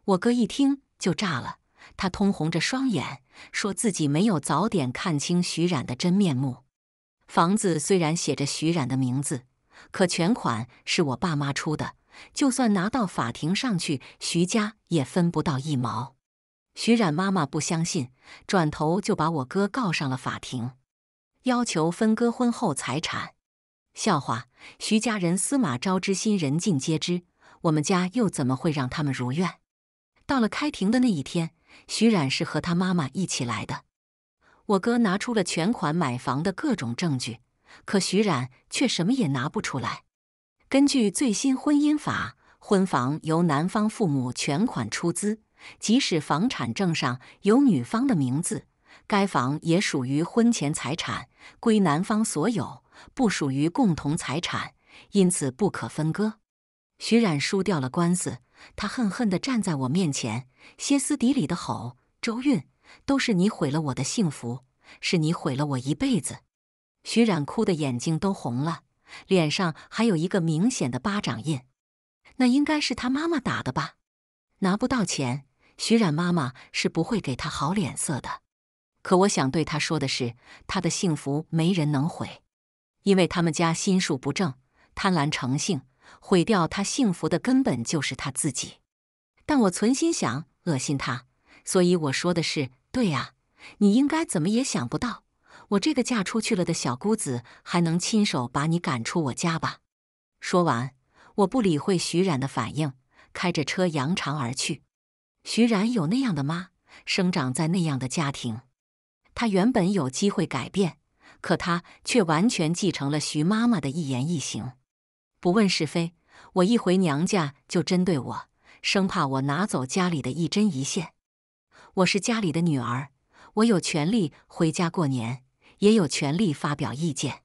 我哥一听就炸了，他通红着双眼，说自己没有早点看清徐冉的真面目。房子虽然写着徐冉的名字，可全款是我爸妈出的。就算拿到法庭上去，徐家也分不到一毛。徐冉妈妈不相信，转头就把我哥告上了法庭，要求分割婚后财产。笑话，徐家人司马昭之心，人尽皆知。我们家又怎么会让他们如愿？到了开庭的那一天，徐冉是和他妈妈一起来的。我哥拿出了全款买房的各种证据，可徐冉却什么也拿不出来。根据最新婚姻法，婚房由男方父母全款出资，即使房产证上有女方的名字，该房也属于婚前财产，归男方所有，不属于共同财产，因此不可分割。徐冉输掉了官司，他恨恨地站在我面前，歇斯底里地吼：“周韵！”都是你毁了我的幸福，是你毁了我一辈子。徐冉哭的眼睛都红了，脸上还有一个明显的巴掌印，那应该是他妈妈打的吧？拿不到钱，徐冉妈妈是不会给他好脸色的。可我想对他说的是，他的幸福没人能毁，因为他们家心术不正，贪婪成性，毁掉他幸福的根本就是他自己。但我存心想恶心他，所以我说的是。对呀，你应该怎么也想不到，我这个嫁出去了的小姑子还能亲手把你赶出我家吧？说完，我不理会徐冉的反应，开着车扬长而去。徐冉有那样的妈，生长在那样的家庭，他原本有机会改变，可他却完全继承了徐妈妈的一言一行。不问是非，我一回娘家就针对我，生怕我拿走家里的一针一线。我是家里的女儿，我有权利回家过年，也有权利发表意见。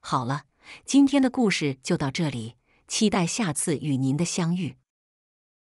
好了，今天的故事就到这里，期待下次与您的相遇。